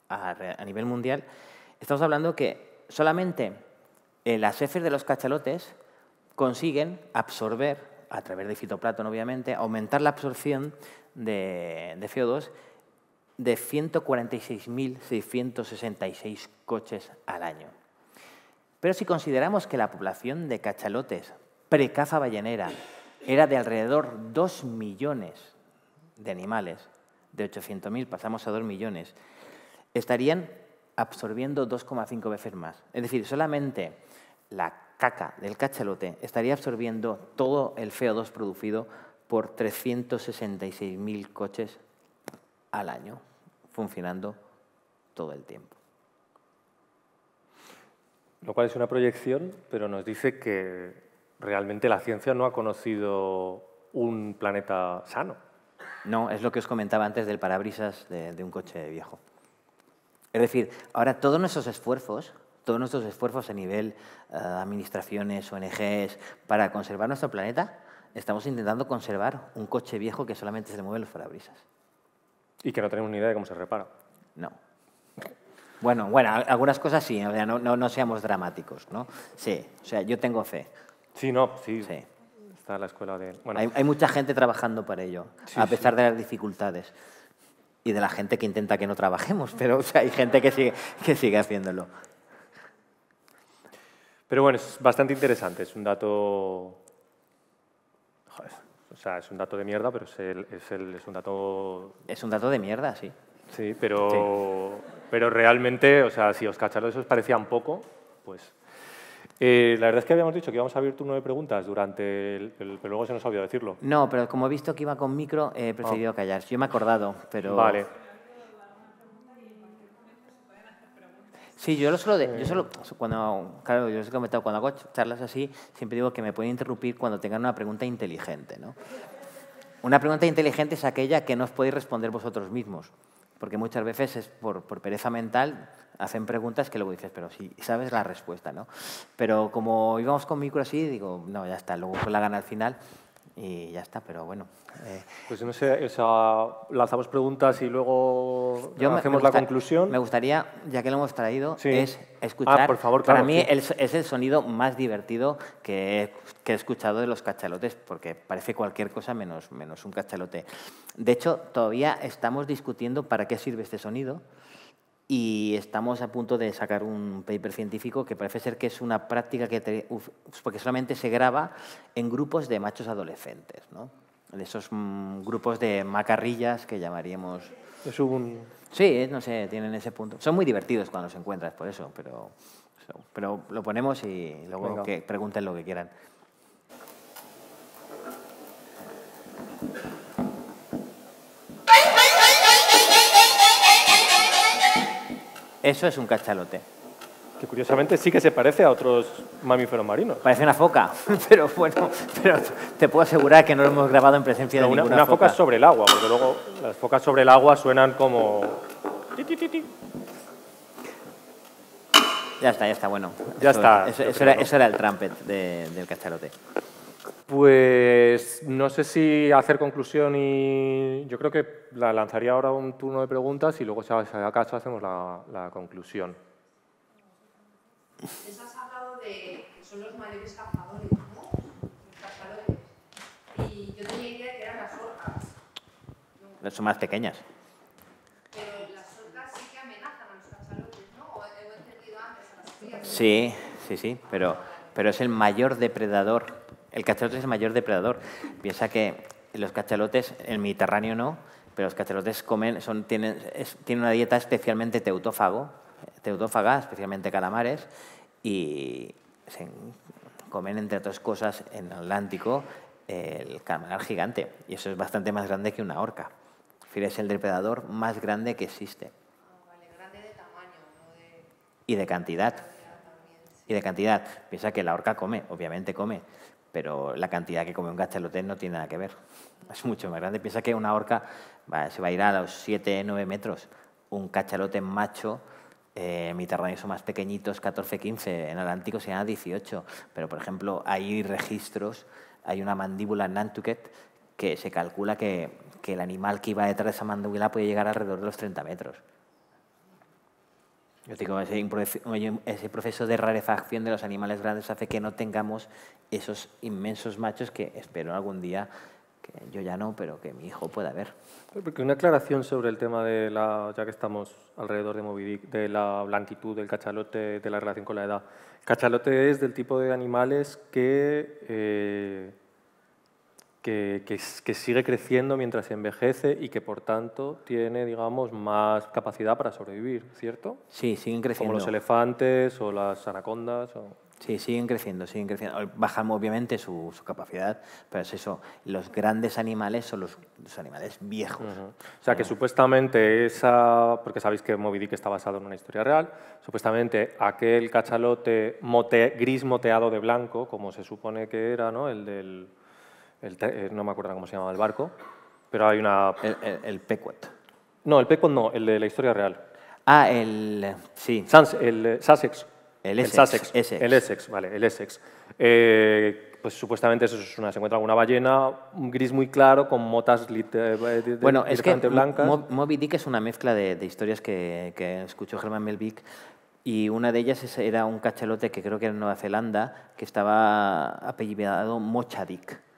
a nivel mundial, estamos hablando que solamente eh, las heces de los cachalotes consiguen absorber, a través de fitoplatón obviamente, aumentar la absorción de, CO2 de 146.666 coches al año. Pero si consideramos que la población de cachalotes precaza ballenera era de alrededor 2 millones de animales, de 800.000 pasamos a 2 millones, estarían absorbiendo 2,5 veces más. Es decir, solamente la caca del cachalote estaría absorbiendo todo el CO2 producido por 366.000 coches al año, funcionando todo el tiempo.
Lo cual es una proyección, pero nos dice que realmente la ciencia no ha conocido un planeta sano.
No, es lo que os comentaba antes del parabrisas de, de un coche viejo. Es decir, ahora todos nuestros esfuerzos todos nuestros esfuerzos a nivel ah, administraciones, ONGs, para conservar nuestro planeta, estamos intentando conservar un coche viejo que solamente se mueve en los parabrisas. Y que no tenemos ni idea de cómo se repara. No. Bueno, bueno, algunas cosas sí, o sea, no, no, seamos dramáticos, ¿no? Sí, o sea, yo tengo fe. Sí, no, sí.
Está la escuela de... Bueno. Hay,
mucha gente trabajando para ello, a pesar de las dificultades y de la gente que intenta que no trabajemos, pero o sea, hay gente que sigue, que sigue haciéndolo.
Pero bueno, es bastante interesante, es un dato... o sea, es un dato de mierda, pero es, es, un dato... Es un dato de mierda, sí. Sí, pero, pero realmente, o sea, si os eso os parecía un poco, pues... Eh, la verdad es que habíamos dicho que íbamos a abrir turno de preguntas durante el, pero luego se nos ha olvidado decirlo.
No, pero como he visto que iba con micro, he preferido
ah. callar. Yo me he acordado, pero... Vale.
Sí, yo lo solo, eh. cuando, claro, yo he comentado, cuando hago charlas así, siempre digo que me pueden interrumpir cuando tengan una pregunta inteligente, ¿no? Una pregunta inteligente es aquella que no os podéis responder vosotros mismos, porque muchas veces es por, pereza mental hacen preguntas que luego dices, pero si sabes la respuesta, ¿no? Pero como íbamos con micro así, digo, no, ya está, luego fue la gana al final y ya está, pero bueno. Eh,
pues no sé, o sea, lanzamos preguntas y luego hacemos la conclusión. Me gustaría, ya que lo hemos traído, es
ah, escuchar. Para mí es el sonido más divertido que, que, he escuchado de los cachalotes, porque parece cualquier cosa menos, menos un cachalote. De hecho, todavía estamos discutiendo para qué sirve este sonido y estamos a punto de sacar un paper científico que parece ser que es una práctica que porque solamente se graba en grupos de machos adolescentes, ¿no? En esos mm, grupos de macarrillas que llamaríamos. Sí, no sé, tienen ese punto. Son muy divertidos cuando los encuentras, por eso, pero, pero lo ponemos y luego que pregunten lo que quieran.
Eso es un cachalote. Que curiosamente sí que se parece a otros mamíferos marinos. Parece una foca, *laughs* pero bueno,
pero te puedo asegurar que no lo hemos grabado en presencia de una, foca. sobre
el agua, porque luego las focas sobre el agua suenan como...
Ya está, ya está, bueno. Ya eso, está. Eso, era, el trumpet del cachalote.
Pues no sé si hacer conclusión y yo creo que la lanzaría ahora un turno de preguntas y luego si acaso hacemos la, conclusión. Les has hablado de que son los mayores cazadores, ¿no?
Los cazadores. Y yo tenía idea de que eran las orcas. No. Son más pequeñas. Pero las orcas sí que amenazan a los cazadores, ¿no? O he entendido antes a las Sí, sí, sí, pero, pero es el mayor depredador el cachalote es el mayor depredador. Piensa que los cachalotes, el Mediterráneo no, pero los cachalotes comen, tienen, una dieta especialmente teutófago, teutófaga, especialmente calamares, y se comen, entre otras cosas, en el Atlántico el calamar gigante, y eso es bastante más grande que una orca. Es el depredador más grande que existe. Ah, vale, grande de tamaño, Y de cantidad. Y de cantidad. Piensa que la orca come, obviamente come pero la cantidad que come un cachalote no tiene nada que ver. *laughs* Es mucho más grande. Piensa que una orca se va a ir a los 7, 9 metros. Un cachalote macho eh, terreno son más pequeñitos, 14, 15, en Atlántico se llama 18, pero por ejemplo hay registros, hay una mandíbula en Nantucket que se calcula que, el animal que iba detrás de esa mandíbula puede llegar alrededor de los 30 metros. Yo digo, ese, proceso de rarefacción de los animales grandes hace que no tengamos esos inmensos machos que espero algún día, que yo ya no, pero que mi hijo pueda ver.
Porque una aclaración sobre el tema de la, ya que estamos alrededor de de la blanquitud del cachalote, de la relación con la edad. Cachalote es del tipo de animales que eh, que, sigue creciendo mientras se envejece y que por tanto tiene, digamos, más capacidad para sobrevivir, ¿cierto? Sí, siguen creciendo. Como los elefantes o las anacondas.
Sí, siguen creciendo, siguen creciendo. Bajan obviamente su, capacidad, pero es eso, los grandes animales son los, animales viejos. O
sea que supuestamente esa, porque sabéis que Moby Dick está basado en una historia real, supuestamente aquel cachalote gris moteado de blanco, como se supone que era, ¿no? El del eh, no me acuerdo cómo se llamaba el barco, pero hay una... El, No, el Pequot no, el de la historia real. Ah, el... sí. el eh, Sussex. El Essex. El Essex, vale, el Essex. Eh, pues supuestamente eso se encuentra alguna ballena, un gris muy claro con motas lit, blanca. bueno, es que
Moby Dick es una mezcla de, historias que, que escuchó Germán Melvick y una de ellas era un cachalote que creo que era en Nueva Zelanda que estaba apellidado Mocha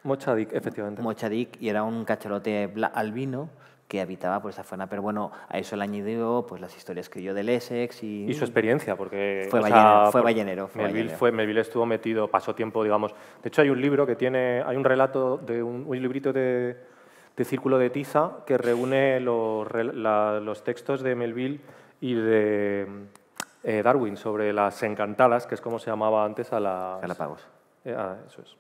Mochadic, efectivamente. Mochadic, y era un cachalote albino que habitaba por esa zona. Pero bueno, a eso le añadió pues, las historias que yo del Essex y... su
experiencia, porque... Fue, ballenero, Melville, estuvo metido, pasó tiempo, digamos... De hecho, hay un libro que tiene... Hay un relato de un, librito de, de, Círculo de Tiza que reúne los, textos de Melville y de eh, Darwin sobre las encantadas, que es como se llamaba antes a las... la pagos. Eh, ah, eso es.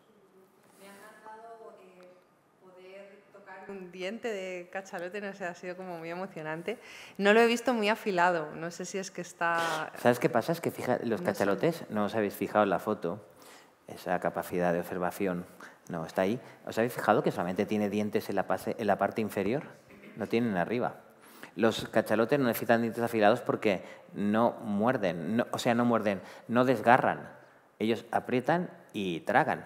un diente de cachalote, no sé, ha sido como muy emocionante. No lo he visto muy afilado, no sé si es que está...
¿Sabes qué pasa? Es que fija, los cachalotes, no os habéis fijado en la foto, esa capacidad de observación, no, está ahí. ¿Os habéis fijado que solamente tiene dientes en la, parte inferior? No tienen arriba. Los cachalotes no necesitan dientes afilados porque no muerden, o sea, no muerden, no desgarran. Ellos aprietan y tragan.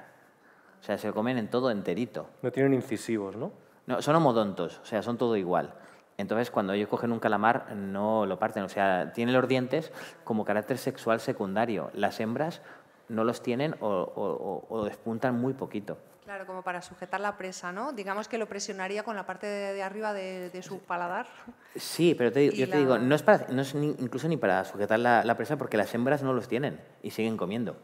O sea, se comen en todo enterito. No tienen incisivos, ¿no? No, son homodontos, o sea, son todo igual. Entonces, cuando ellos cogen un calamar, no lo parten. O sea, tienen los dientes como carácter sexual secundario. Las hembras no los tienen o, despuntan muy poquito.
Claro, como para sujetar la presa, ¿no? Digamos que lo presionaría con la parte de, arriba de, su paladar.
Sí, pero yo te digo, no es, para, incluso ni para sujetar la presa porque las hembras no los tienen y siguen comiendo.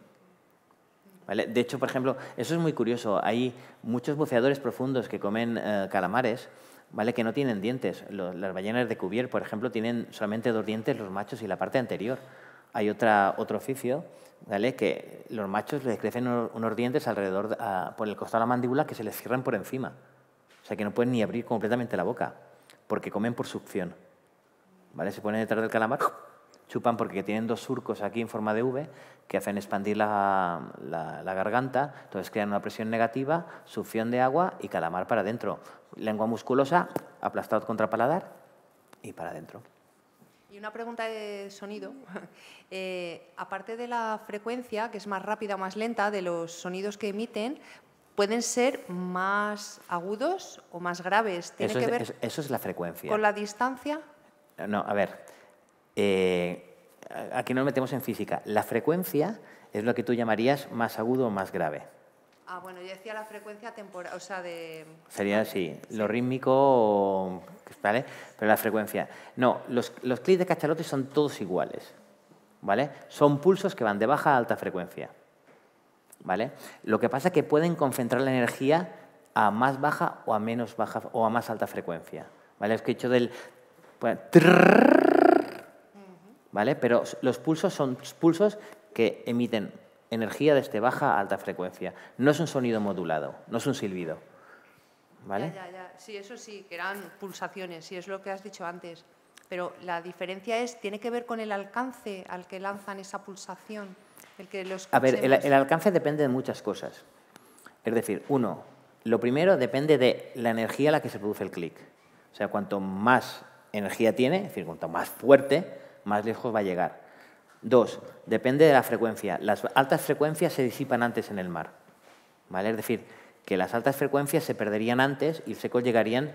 De hecho, por ejemplo, eso es muy curioso. Hay muchos buceadores profundos que comen eh, calamares ¿vale? que no tienen dientes. las ballenas de Cuvier, por ejemplo, tienen solamente dos dientes, los machos y la parte anterior. Hay otra, otro oficio ¿vale? que los machos les crecen unos, dientes alrededor, ah, por el costado de la mandíbula que se les cierran por encima. O sea que no pueden ni abrir completamente la boca porque comen por succión. ¿Vale? Se ponen detrás del calamar, chupan porque tienen dos surcos aquí en forma de V que hacen expandir la, garganta, entonces crean una presión negativa, succión de agua y calamar para adentro. Lengua musculosa, aplastado contra paladar y para adentro.
Y una pregunta de sonido. *laughs* Eh, aparte de la frecuencia, que es más rápida o más lenta, de los sonidos que emiten, ¿pueden ser más agudos o más graves? eso
es, la frecuencia. con
la distancia?
No, a ver. Eh, aquí nos metemos en física. La frecuencia es lo que tú llamarías más agudo o más grave.
Ah, bueno, yo decía la frecuencia temporal, o sea, de...
Sería así, lo rítmico, ¿vale? Pero la frecuencia... No, los, los clics de cachalotes son todos iguales, ¿vale? Son pulsos que van de baja a alta frecuencia, ¿vale? Lo que pasa es que pueden concentrar la energía a más baja o a menos baja o a más alta frecuencia, ¿vale? Es que he hecho del... Pues, ¿vale? Pero los pulsos son pulsos que emiten energía desde baja a alta frecuencia. No es un sonido modulado, no es un silbido. ¿Vale? Ya,
ya, ya. Sí, eso sí, que eran pulsaciones, si es lo que has dicho antes. Pero la diferencia es, tiene que ver con el alcance al que lanzan esa pulsación. El a ver, el
alcance depende de muchas cosas. Es decir, uno, lo primero depende de la energía a la que se produce el clic. O sea, cuanto más energía tiene, es decir, cuanto más fuerte, más lejos va a llegar. Dos, depende de la frecuencia. Las altas frecuencias se disipan antes en el mar. ¿vale? Es decir, que las altas frecuencias se perderían antes y secos llegarían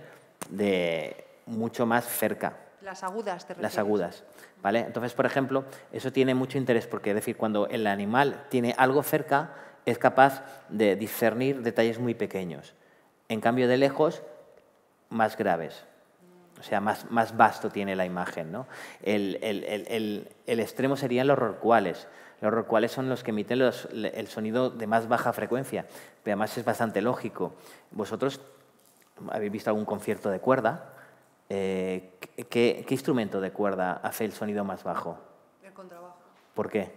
de mucho más cerca.
Las agudas, Las agudas,
¿vale? Entonces, por ejemplo, eso tiene mucho interés porque, es decir, cuando el animal tiene algo cerca, es capaz de discernir detalles muy pequeños. En cambio, de lejos, más graves o sea, más, más vasto tiene la imagen. ¿no? El, el, el, el, extremo serían los rorcuales. Los rorcuales son los que emiten el sonido de más baja frecuencia, pero además es bastante lógico. Vosotros habéis visto algún concierto de cuerda. Eh, ¿qué, ¿Qué instrumento de cuerda hace el sonido más bajo? El contrabajo. ¿Por qué?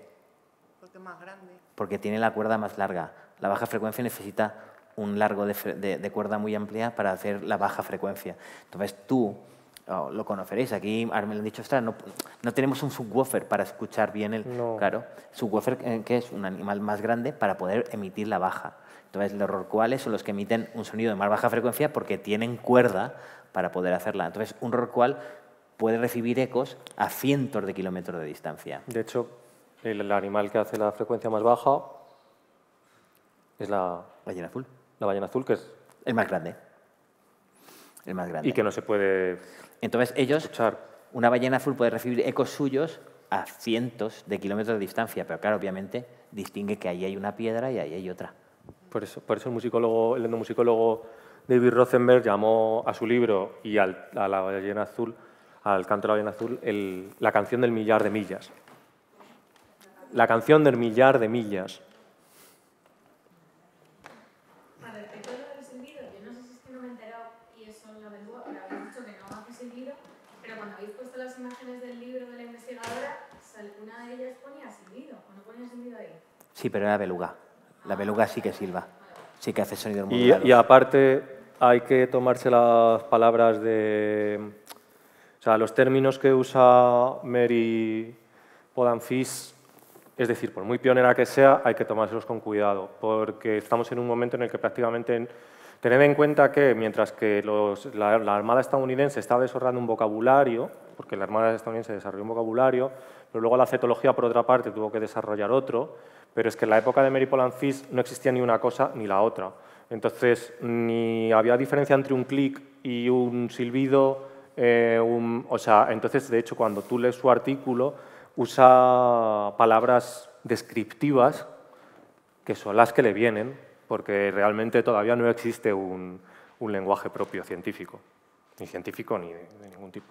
Porque es más grande. Porque tiene la cuerda más larga. La baja frecuencia necesita un largo de, de, cuerda muy amplia para hacer la baja frecuencia. Entonces tú lo conoceréis, aquí me han dicho, no, no tenemos un subwoofer para escuchar bien el... Claro, subwoofer eh, que es un animal más grande para poder emitir la baja. Entonces, los rorcuales son los que emiten un sonido de más baja frecuencia porque tienen cuerda para poder hacerla. Entonces, un rorcual puede recibir ecos a cientos de kilómetros de distancia. De hecho,
el, animal que hace la frecuencia más baja es la... Ballena azul. La ballena azul, que es...
El más grande. El más grande. Y que
no se puede
entonces ellos, una ballena azul puede recibir ecos suyos a cientos de kilómetros de distancia, pero claro, obviamente distingue que ahí hay una piedra y ahí hay otra.
Por eso, por eso el musicólogo, el endomusicólogo David Rosenberg llamó a su libro y al, a la ballena azul, al canto de la ballena azul, la canción del millar de millas. La canción del millar de millas.
A Yo no sé si es que no me he enterado y eso pero cuando habéis puesto las imágenes del libro de la investigadora,
pues, ¿alguna de ellas ponía silbido, ¿o no silbido ahí? Sí, pero era beluga. La ah. beluga sí que silba, sí que hace
sonido muy y, y
aparte hay que tomarse las palabras de... O sea, los términos que usa Mary Podanfis, es decir, por muy pionera que sea, hay que tomárselos con cuidado, porque estamos en un momento en el que prácticamente Tened en cuenta que mientras que la, Armada estadounidense estaba desarrollando un vocabulario, porque la Armada estadounidense desarrolló un vocabulario, pero luego la cetología, por otra parte, tuvo que desarrollar otro, pero es que en la época de Mary fist no existía ni una cosa ni la otra. Entonces, ni había diferencia entre un clic y un silbido, eh, o sea, entonces, de hecho, cuando tú lees su artículo, usa palabras descriptivas que son las que le vienen porque realmente todavía no existe un, lenguaje propio científico, ni científico ni de, ningún
tipo.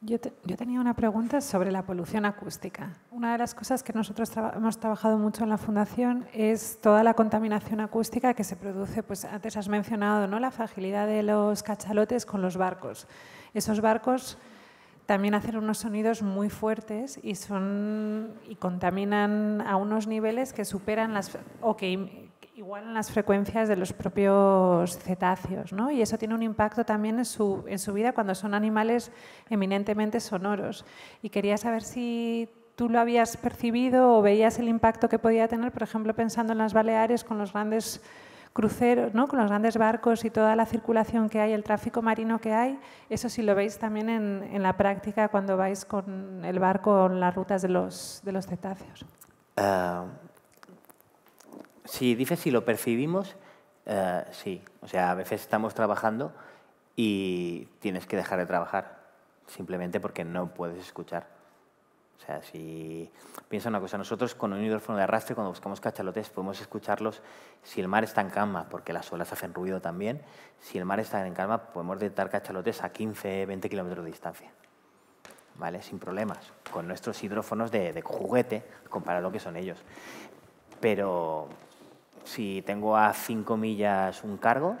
Yo, tenía una pregunta sobre la polución acústica. Una de las cosas que nosotros hemos trabajado mucho en la Fundación es toda la contaminación acústica que se produce, pues antes has mencionado ¿no? la fragilidad de los cachalotes con los barcos. Esos barcos también hacen unos sonidos muy fuertes y, son, y contaminan a unos niveles que superan las, o que igualan las frecuencias de los propios cetáceos. ¿no? Y eso tiene un impacto también en su, en su vida cuando son animales eminentemente sonoros. Y quería saber si tú lo habías percibido o veías el impacto que podía tener, por ejemplo, pensando en las Baleares con los grandes cruceros, ¿no? con los grandes barcos y toda la circulación que hay, el tráfico marino que hay, eso sí lo veis también en, la práctica cuando vais con el barco en las rutas de los, cetáceos. Ah,
sí, dice si lo percibimos, eh, sí. O sea, a veces estamos trabajando y tienes que dejar de trabajar, simplemente porque no puedes escuchar. O sea, si piensan una cosa, nosotros con un hidrófono de arrastre cuando buscamos cachalotes podemos escucharlos si el mar está en calma, porque las olas hacen ruido también. Si el mar está en calma, podemos detectar cachalotes a 15, 20 kilómetros de distancia. ¿Vale? Sin problemas, con nuestros hidrófonos de, juguete, comparado a lo que son ellos. Pero si tengo a 5 millas un cargo,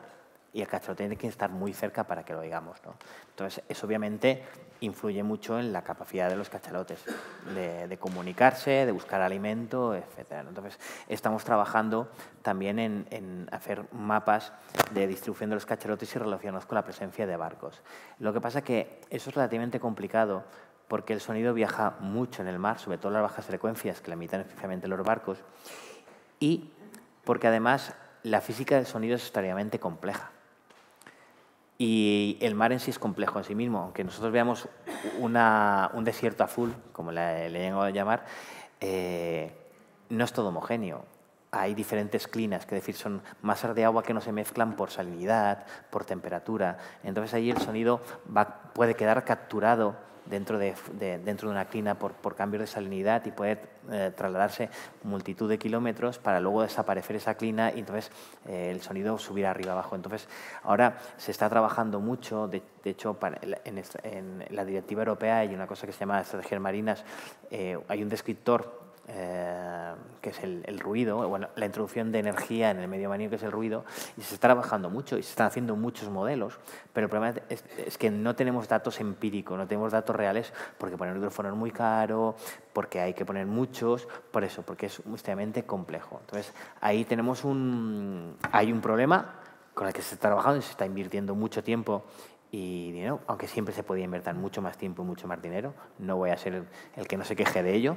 y el cachalote tiene que estar muy cerca para que lo digamos. ¿no? Entonces, es obviamente influye mucho en la capacidad de los cachalotes de, comunicarse, de buscar alimento, etc. Entonces, estamos trabajando también en, hacer mapas de distribución de los cachalotes y relacionados con la presencia de barcos. Lo que pasa es que eso es relativamente complicado porque el sonido viaja mucho en el mar, sobre todo las bajas frecuencias que la emiten especialmente los barcos, y porque además la física del sonido es extraordinariamente compleja. Y el mar en sí es complejo en sí mismo, aunque nosotros veamos un desierto azul, como le, le a llamar, eh, no es todo homogéneo. Hay diferentes clinas, que es decir, son masas de agua que no se mezclan por salinidad, por temperatura. Entonces allí el sonido va, puede quedar capturado dentro de, dentro de una clina por, por cambios de salinidad y poder eh, trasladarse multitud de kilómetros para luego desaparecer esa clina y entonces eh, el sonido subir arriba abajo. Entonces ahora se está trabajando mucho, de, hecho en, la directiva europea hay una cosa que se llama estrategias marinas, eh, hay un descriptor eh, que es el, ruido, bueno, la introducción de energía en el medio maníaco, que es el ruido, y se está trabajando mucho y se están haciendo muchos modelos, pero el problema es, que no tenemos datos empíricos, no tenemos datos reales, porque poner un micrófono es muy caro, porque hay que poner muchos, por eso, porque es extremadamente complejo. Entonces, ahí tenemos un, hay un problema con el que se está trabajando y se está invirtiendo mucho tiempo y dinero, aunque siempre se podía invertir mucho más tiempo y mucho más dinero, no voy a ser el, que no se queje de ello,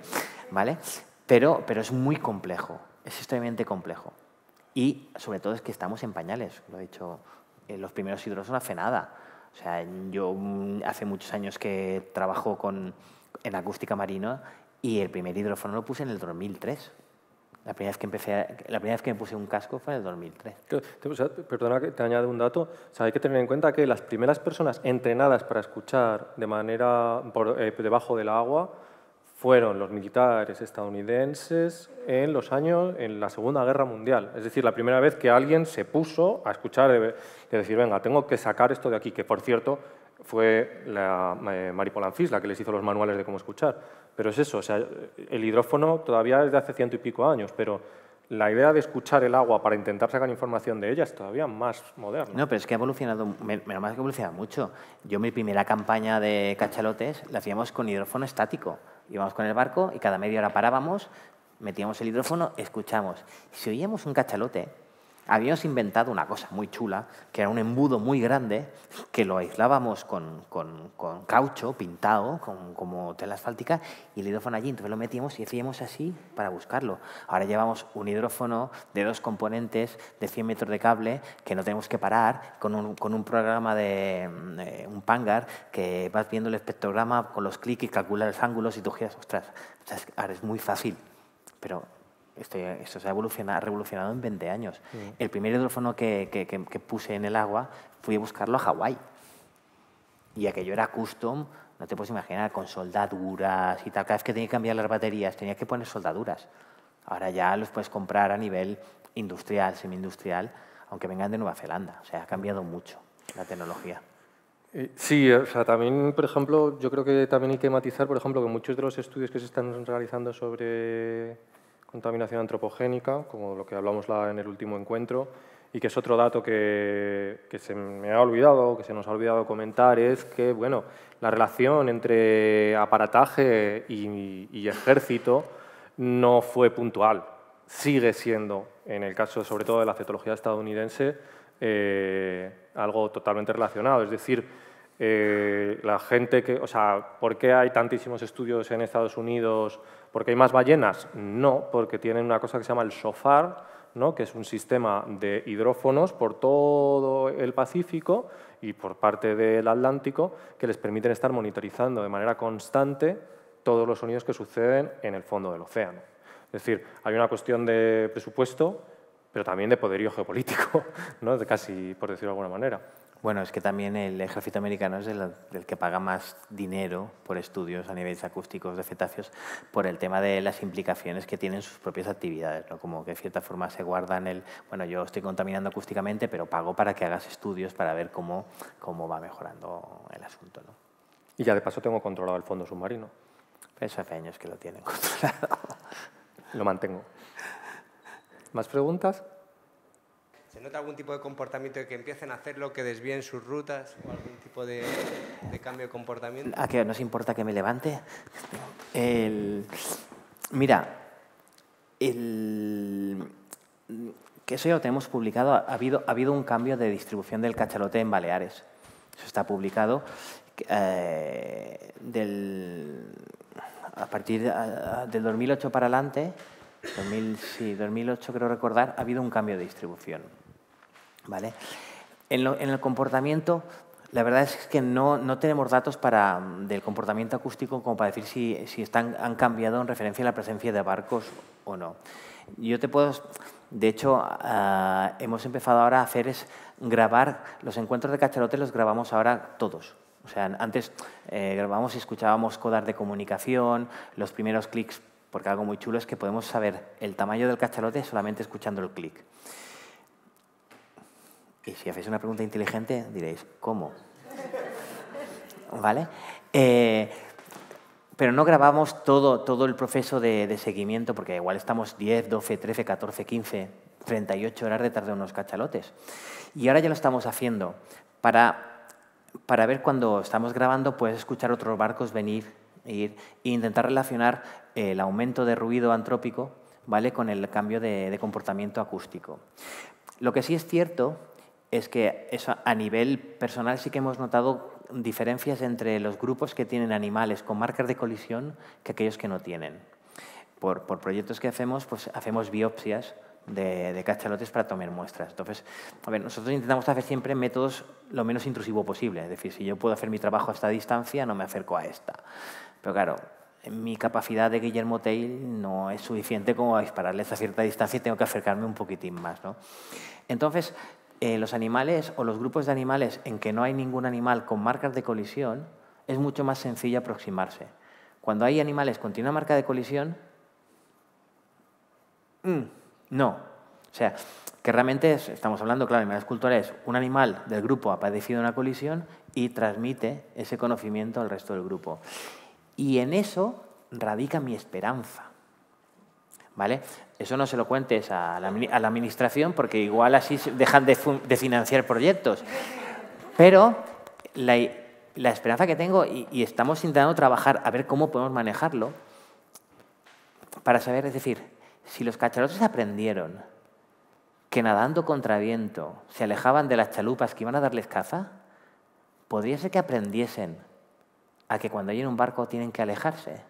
¿vale? Pero, pero es muy complejo, es extremadamente complejo. Y sobre todo es que estamos en pañales, lo he dicho, eh, los primeros hidrófonos hace nada. O sea, yo mm, hace muchos años que trabajo con, en acústica marina y el primer hidrófono lo puse en el 2003. La primera vez que, empecé la primera vez que me
puse un casco fue en el 2003. perdona que te añade un dato. hay que tener en cuenta que las primeras personas entrenadas para escuchar de manera por, eh, debajo del agua fueron los militares estadounidenses en los años en la Segunda Guerra Mundial. Es decir, la primera vez que alguien se puso a escuchar y decir, venga, tengo que sacar esto de aquí, que por cierto fue la eh, la que les hizo los manuales de cómo escuchar. Pero es eso, o sea, el hidrófono todavía es de hace ciento y pico años, pero la idea de escuchar el agua para intentar sacar información de ella es todavía más moderna.
No, pero es que ha evolucionado, menos que evolucionado mucho. Yo mi primera campaña de cachalotes la hacíamos con hidrófono estático. Íbamos con el barco y cada media hora parábamos, metíamos el hidrófono, escuchamos. Si oíamos un cachalote, habíamos inventado una cosa muy chula, que era un embudo muy grande, que lo aislábamos con, caucho pintado, como tela asfáltica, y el hidrófono allí. Entonces lo metíamos y hacíamos así para buscarlo. Ahora llevamos un hidrófono de dos componentes de 100 metros de cable que no tenemos que parar, con un, con un programa de un pangar que vas viendo el espectrograma con los clics y calculas los ángulos y tú giras, ostras, ahora es muy fácil, pero esto, se ha evolucionado, revolucionado en 20 años. Mm. El primer hidrófono que, que, que, puse en el agua fui a buscarlo a Hawái. Y aquello era custom, no te puedes imaginar, con soldaduras y tal. Cada vez que tenía que cambiar las baterías tenía que poner soldaduras. Ahora ya los puedes comprar a nivel industrial, semi-industrial, aunque vengan de Nueva Zelanda. O sea, ha cambiado mucho la tecnología.
Eh, sí, eh, o sea, también, por ejemplo, yo creo que también hay que matizar, por ejemplo, que muchos de los estudios que se están realizando sobre contaminación antropogénica, como lo que hablamos en el último encuentro, y que es otro dato que, se me ha olvidado, que se nos ha olvidado comentar, es que bueno, la relación entre aparataje y, ejército no fue puntual, sigue siendo, en el caso sobre todo de la cetología estadounidense, eh, algo totalmente relacionado. Es decir, eh, la gente que, o sea, ¿por qué hay tantísimos estudios en Estados Unidos ¿Porque hay más ballenas? No, porque tienen una cosa que se llama el SOFAR, que es un sistema de hidrófonos por todo el Pacífico y por parte del Atlántico que les permiten estar monitorizando de manera constante todos los sonidos que suceden en el fondo del océano. Es decir, hay una cuestión de presupuesto, pero también de poderío geopolítico, *laughs* de casi por decirlo de alguna manera.
Bueno, es que también el ejército americano es el, que paga más dinero por estudios a niveles acústicos de cetáceos por el tema de las implicaciones que tienen sus propias actividades, como que de cierta forma se guardan el, bueno, yo estoy contaminando acústicamente, pero pago para que hagas estudios para ver cómo, va mejorando el asunto.
Y ya de paso tengo controlado el fondo submarino. eso pues hace años que lo tienen *laughs* controlado. Lo mantengo. ¿Más preguntas? nota algún tipo de comportamiento de que empiecen a hacerlo, que desvíen sus rutas o algún tipo de, cambio de comportamiento? ¿A ah, no
nos importa que me levante? Mira, el... que eso ya lo tenemos publicado, ha habido, ha habido un cambio de distribución del cachalote en Baleares. Eso está publicado. Eh, a partir del 2008 para adelante, 2008 creo recordar, ha habido un cambio de distribución. ¿Vale? En, el comportamiento, la verdad es que no, no tenemos datos para, mm, del comportamiento acústico como para decir si, si están, han cambiado en referencia a la presencia de barcos o no. Yo te puedo... De hecho, ah, hemos empezado ahora a hacer es grabar los encuentros de cacharotes, los grabamos ahora todos. O sea, antes eh, grabamos y escuchábamos codas de comunicación, los primeros clics, porque algo muy chulo es que podemos saber el tamaño del cachalote solamente escuchando el clic. Y si hacéis una pregunta inteligente, diréis, ¿cómo? ¿Vale? Eh, pero no grabamos todo, todo el proceso de, seguimiento, porque igual estamos 10, 12, 13, 14, 15, 38 horas detrás de unos cachalotes. Y ahora ya lo estamos haciendo para, para ver cuando estamos grabando, puedes escuchar otros barcos venir ir, e intentar relacionar eh, el aumento de ruido antrópico ¿vale? con el cambio de comportamiento acústico. Lo que sí es cierto es que a nivel personal sí que hemos notado diferencias entre los grupos que tienen animales con marcas de colisión que aquellos que no tienen. Por, proyectos que hacemos, pues hacemos biopsias de, cachalotes para tomar muestras. Entonces, a ver, nosotros intentamos hacer siempre métodos lo menos intrusivo posible. Es decir, si yo puedo hacer mi trabajo a esta distancia, no me acerco a esta. Pero claro, mi capacidad de Guillermo Tail no es suficiente como a dispararles a cierta distancia y tengo que acercarme un poquitín más. ¿no? Entonces, eh, los animales o los grupos de animales en que no hay ningún animal con marcas de colisión, es mucho más sencillo aproximarse. Cuando hay animales con una marca de colisión, mm, no. O sea, que realmente estamos hablando, claro, en la escultura es un animal del grupo ha padecido una colisión y transmite ese conocimiento al resto del grupo. Y en eso radica mi esperanza. Eso no se lo cuentes a la, administración porque igual así dejan de, financiar proyectos. Pero la, esperanza que tengo, y, estamos intentando trabajar a ver cómo podemos manejarlo, para saber, es decir, si los cacharotes aprendieron que nadando contra viento se alejaban de las chalupas que iban a darles caza, podría ser que aprendiesen a que cuando hay en un barco tienen que alejarse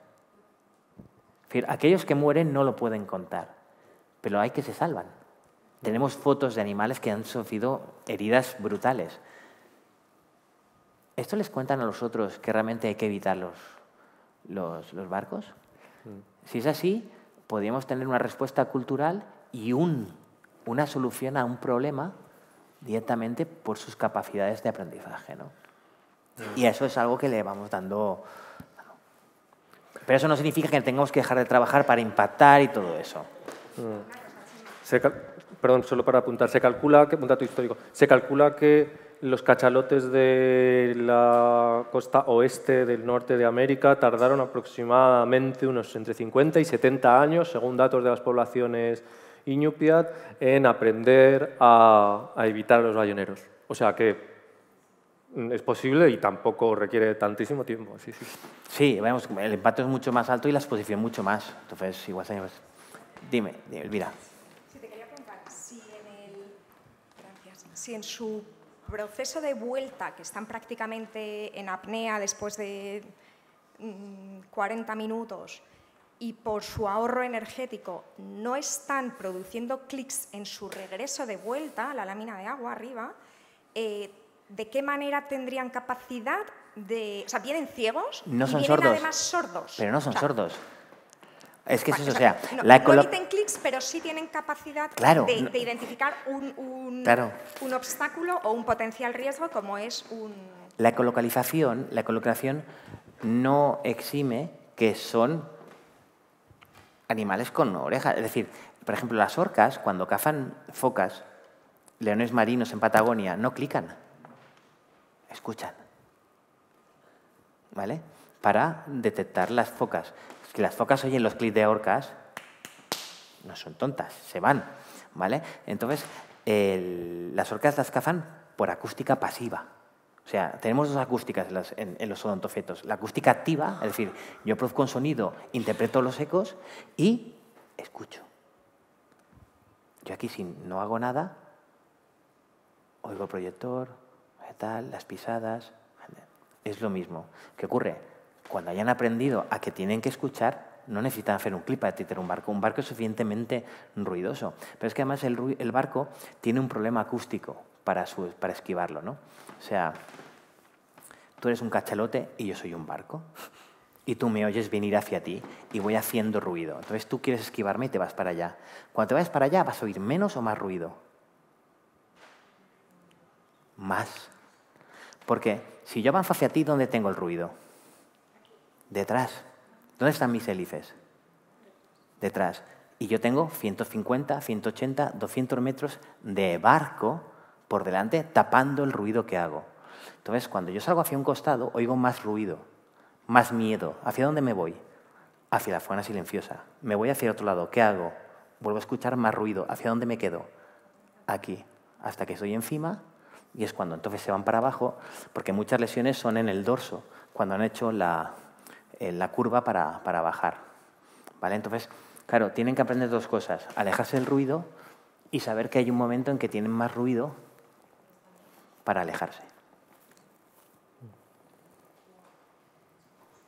aquellos que mueren no lo pueden contar, pero hay que se salvan. Tenemos fotos de animales que han sufrido heridas brutales. ¿Esto les cuentan a los otros que realmente hay que evitar los, los, barcos? Mm. Si es así, podríamos tener una respuesta cultural y un, una solución a un problema directamente por sus capacidades de aprendizaje. ¿no? Mm. Y eso es algo que le vamos dando pero eso no significa que tengamos que dejar de trabajar para impactar
y todo eso. Mm. perdón, solo para apuntar, se calcula que, histórico, se calcula que los cachalotes de la costa oeste del norte de América tardaron aproximadamente unos entre 50 y 70 años, según datos de las poblaciones inupiat, en aprender a, evitar a los balloneros. O sea que Mm, es posible y tampoco requiere tantísimo tiempo. Sí, vemos, el impacto es mucho más alto y la
exposición mucho más. Entonces, igual señores. Dime, Elvira. Sí, te
quería preguntar si en, el... Gracias. si en su proceso de vuelta, que están prácticamente en apnea después de 40 mm, minutos, y por su ahorro energético no están produciendo clics en su regreso de vuelta a la lámina de agua arriba, eh, de qué manera tendrían capacidad de... O sea, vienen ciegos no y son vienen además sordos. Pero no son sordos.
Es que eso, o sea, no, la clics,
pero sí tienen capacidad de, identificar un, obstáculo o un potencial riesgo como es un...
La ecolocalización la colocación no exime que son animales con orejas. Es decir, por ejemplo, las orcas, cuando cazan focas, leones marinos en Patagonia, no clican escuchan. ¿Vale? Para detectar las focas. Si las focas oyen los clics de orcas, no son tontas, se van. ¿Vale? Entonces, las orcas las cazan por acústica pasiva. O sea, tenemos dos acústicas en, los odontofetos. La acústica activa, es decir, yo produzco un sonido, interpreto los ecos y escucho. Yo aquí si no hago nada, oigo proyector, tal, las pisadas. Es lo mismo. ¿Qué ocurre? Cuando hayan aprendido a que tienen que escuchar, no necesitan hacer un clip para tener un barco. Un barco es suficientemente ruidoso. Pero es que además el, barco tiene un problema acústico para, esquivarlo, O sea, tú eres un cachalote y yo soy un barco. Y tú me oyes venir hacia ti y voy haciendo ruido. Entonces tú quieres esquivarme y te vas para allá. Cuando te vayas para allá, ¿vas a oír menos o más ruido? Más porque si yo avanzo hacia ti, ¿dónde tengo el ruido? Detrás. ¿Dónde están mis hélices? Detrás. Y yo tengo 150, 180, 200 metros de barco por delante tapando el ruido que hago. Entonces, cuando yo salgo hacia un costado, oigo más ruido, más miedo. ¿Hacia dónde me voy? Hacia la zona silenciosa. Me voy hacia el otro lado. ¿Qué hago? Vuelvo a escuchar más ruido. ¿Hacia dónde me quedo? Aquí. Hasta que estoy encima y es cuando entonces se van para abajo, porque muchas lesiones son en el dorso, cuando han hecho la, eh, la curva para, para bajar. ¿Vale? Entonces, claro, tienen que aprender dos cosas, alejarse del ruido y saber que hay un momento en que tienen más ruido para alejarse.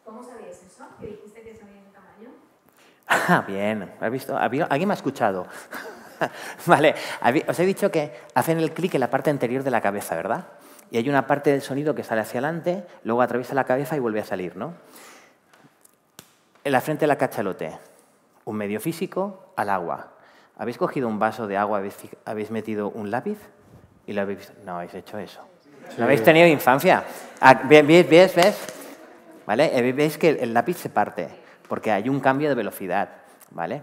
¿Cómo sabías eso? ¿Que dijiste que sabía el tamaño?
*laughs*
Ah, bien, ¿has visto? ¿Alguien me ha escuchado? *laughs* vale, os he dicho que hacen el clic en la parte anterior de la cabeza, ¿verdad? Y hay una parte del sonido que sale hacia adelante, luego atraviesa la cabeza y vuelve a salir, ¿no? En la frente de la cachalote, un medio físico al agua. ¿Habéis cogido un vaso de agua, habéis, metido un lápiz y lo habéis... No habéis hecho eso. ¿Lo habéis tenido infancia? Ah, ¿Ves? ¿Ves? ¿Ves? ¿Vale? Eh, veis que el lápiz se parte porque hay un cambio de velocidad, ¿vale?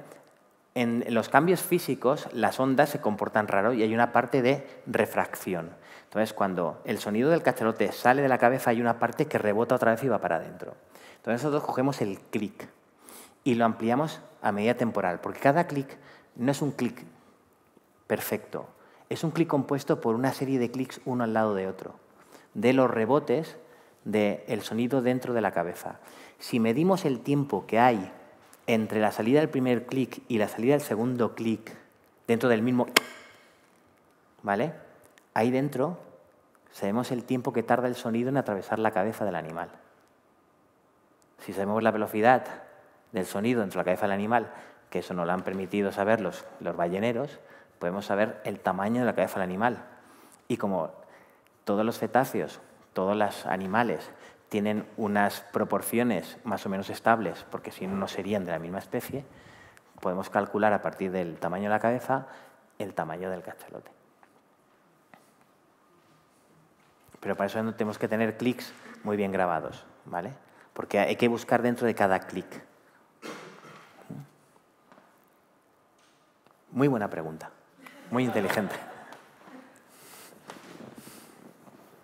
en los cambios físicos las ondas se comportan raro y hay una parte de refracción. Entonces, cuando el sonido del cacharote sale de la cabeza, hay una parte que rebota otra vez y va para adentro. Entonces, nosotros cogemos el clic y lo ampliamos a medida temporal, porque cada clic no es un clic perfecto, es un clic compuesto por una serie de clics uno al lado de otro, de los rebotes del sonido dentro de la cabeza. Si medimos el tiempo que hay entre la salida del primer clic y la salida del segundo clic, dentro del mismo, ¿vale? Ahí dentro sabemos el tiempo que tarda el sonido en atravesar la cabeza del animal. Si sabemos la velocidad del sonido dentro de la cabeza del animal, que eso no lo han permitido saber los balleneros, podemos saber el tamaño de la cabeza del animal. Y como todos los cetáceos, todos los animales tienen unas proporciones más o menos estables, porque si no, no serían de la misma especie, podemos calcular a partir del tamaño de la cabeza el tamaño del cachalote. Pero para eso tenemos que tener clics muy bien grabados, ¿vale? Porque hay que buscar dentro de cada clic.
Muy buena pregunta, muy inteligente.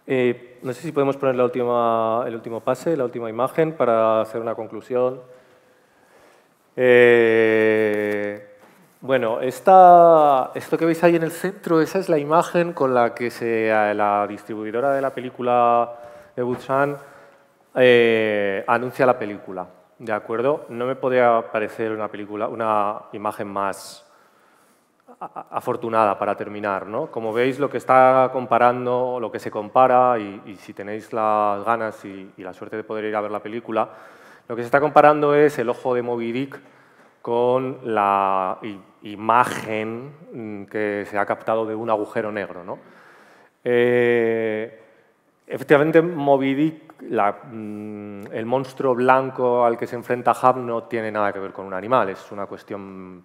Eh, no sé si podemos poner el último pase, la última imagen para hacer una conclusión. Eh, bueno, esto que veis ahí en el centro, esa es la imagen con la que la distribuidora de la película de Busan eh, anuncia la película. ¿De acuerdo? No me podría parecer una, película, una imagen más afortunada para terminar. ¿no? Como veis, lo que está comparando, lo que se compara, y, si tenéis las ganas y, la suerte de poder ir a ver la película, lo que se está comparando es el ojo de Moby Dick con la imagen mm, que se ha captado de un agujero negro. ¿no? Eh, efectivamente, Moby Dick, mm, el monstruo blanco al que se enfrenta Hub, no tiene nada que ver con un animal, es una cuestión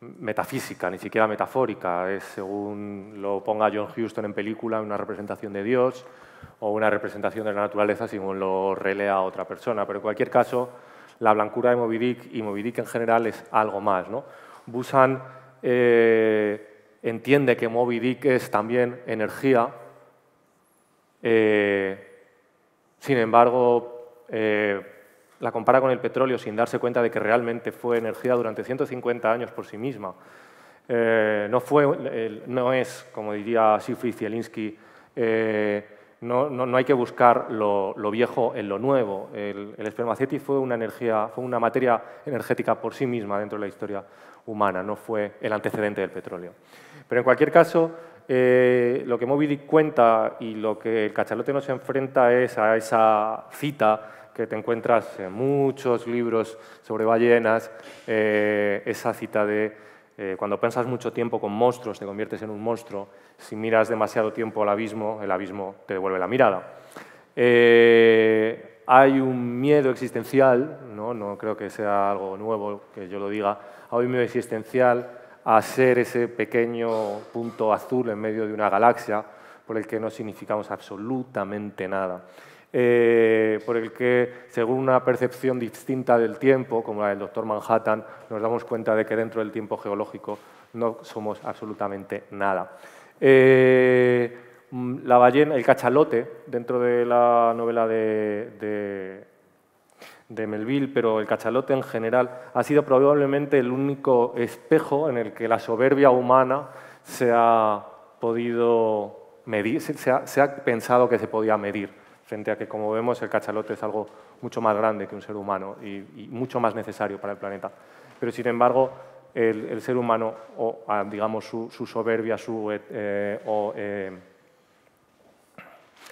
metafísica, ni siquiera metafórica. Es según lo ponga John Houston en película, una representación de Dios o una representación de la naturaleza, según lo relea otra persona. Pero en cualquier caso, la blancura de Moby Dick y Moby Dick en general es algo más. Busan eh, entiende que Moby Dick es también energía. Eh, sin embargo, eh, la compara con el petróleo sin darse cuenta de que realmente fue energía durante 150 años por sí misma. Eh, no, fue, no es, como diría Sifri Zielinski, eh, no, no, hay que buscar lo, viejo en lo nuevo. El, el, espermaceti fue una, energía, fue una materia energética por sí misma dentro de la historia humana, no fue el antecedente del petróleo. Pero en cualquier caso, eh, lo que Moby Dick cuenta y lo que el cachalote nos enfrenta es a esa cita que te encuentras en muchos libros sobre ballenas, eh, esa cita de eh, cuando pensas mucho tiempo con monstruos te conviertes en un monstruo, si miras demasiado tiempo al abismo, el abismo te devuelve la mirada. Eh, hay un miedo existencial, ¿no? no creo que sea algo nuevo que yo lo diga, hay un miedo existencial a ser ese pequeño punto azul en medio de una galaxia por el que no significamos absolutamente nada. Eh, por el que, según una percepción distinta del tiempo, como la del doctor Manhattan, nos damos cuenta de que dentro del tiempo geológico no somos absolutamente nada. Eh, mm, la ballena, el cachalote, dentro de la novela de, Melville, pero el cachalote en general, ha sido probablemente el único espejo en el que la soberbia humana se ha podido medir, se ha pensado que se podía medir frente a que, como vemos, el cachalote es algo mucho más grande que un ser humano y, mucho más necesario para el planeta. Pero, sin embargo, el, ser humano, o digamos su, soberbia su, eh, eh, eh,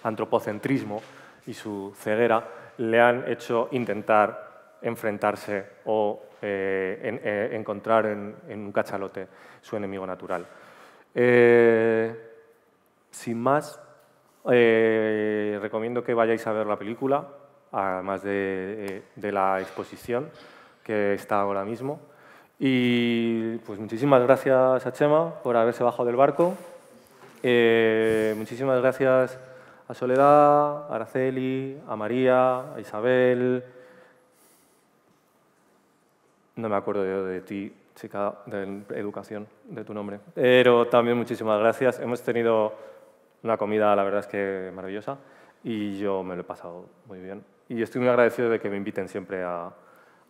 antropocentrismo y su ceguera, le han hecho intentar enfrentarse o encontrar en, en, un cachalote su enemigo natural. sin más, eh, recomiendo que vayáis a ver la película, además eh, de, la exposición que está ahora mismo. Y pues muchísimas gracias a Chema por haberse bajado del barco. Eh, muchísimas gracias a Soledad, a Araceli, a María, a Isabel. No me acuerdo yo de ti, chica de educación, de tu nombre. Pero también muchísimas gracias. Hemos tenido una comida, la verdad es que maravillosa, y yo me lo he pasado muy bien. Y estoy muy agradecido de que me inviten siempre a,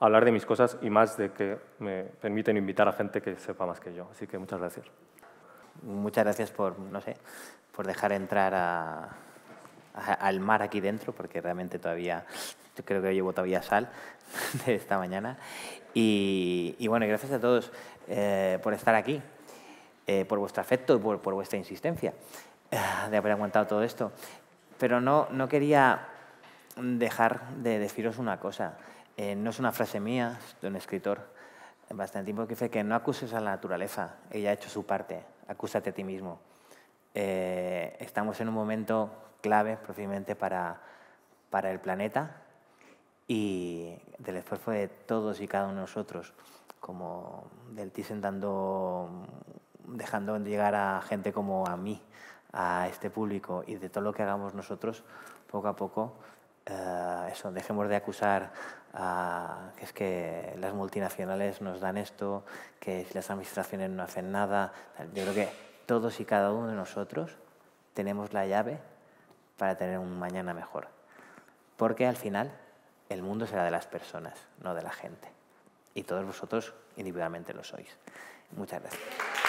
hablar de mis cosas y más de que me permiten invitar a gente que sepa más que yo. Así que muchas gracias. Muchas
gracias por, no sé, por dejar entrar al mar aquí dentro, porque realmente todavía, yo creo que llevo todavía sal *laughs* de esta mañana. Y, bueno, gracias a todos eh, por estar aquí, eh, por vuestro afecto y por, por vuestra insistencia. Ah, de haber aguantado todo esto. Pero no, no quería dejar de deciros una cosa. Eh, no es una frase mía, es de un escritor bastante tiempo que dice que no acuses a la naturaleza, ella ha hecho su parte, acúsate a ti mismo. Eh, estamos en un momento clave precisamente para, para el planeta y del esfuerzo de todos y cada uno de nosotros, como del Thyssen dejando llegar a gente como a mí, a este público y de todo lo que hagamos nosotros, poco a poco, eh, eso, dejemos de acusar que es que las multinacionales nos dan esto, que si las administraciones no hacen nada. Yo creo que todos y cada uno de nosotros tenemos la llave para tener un mañana mejor. Porque al final el mundo será de las personas, no de la gente. Y todos vosotros individualmente lo sois. Muchas gracias.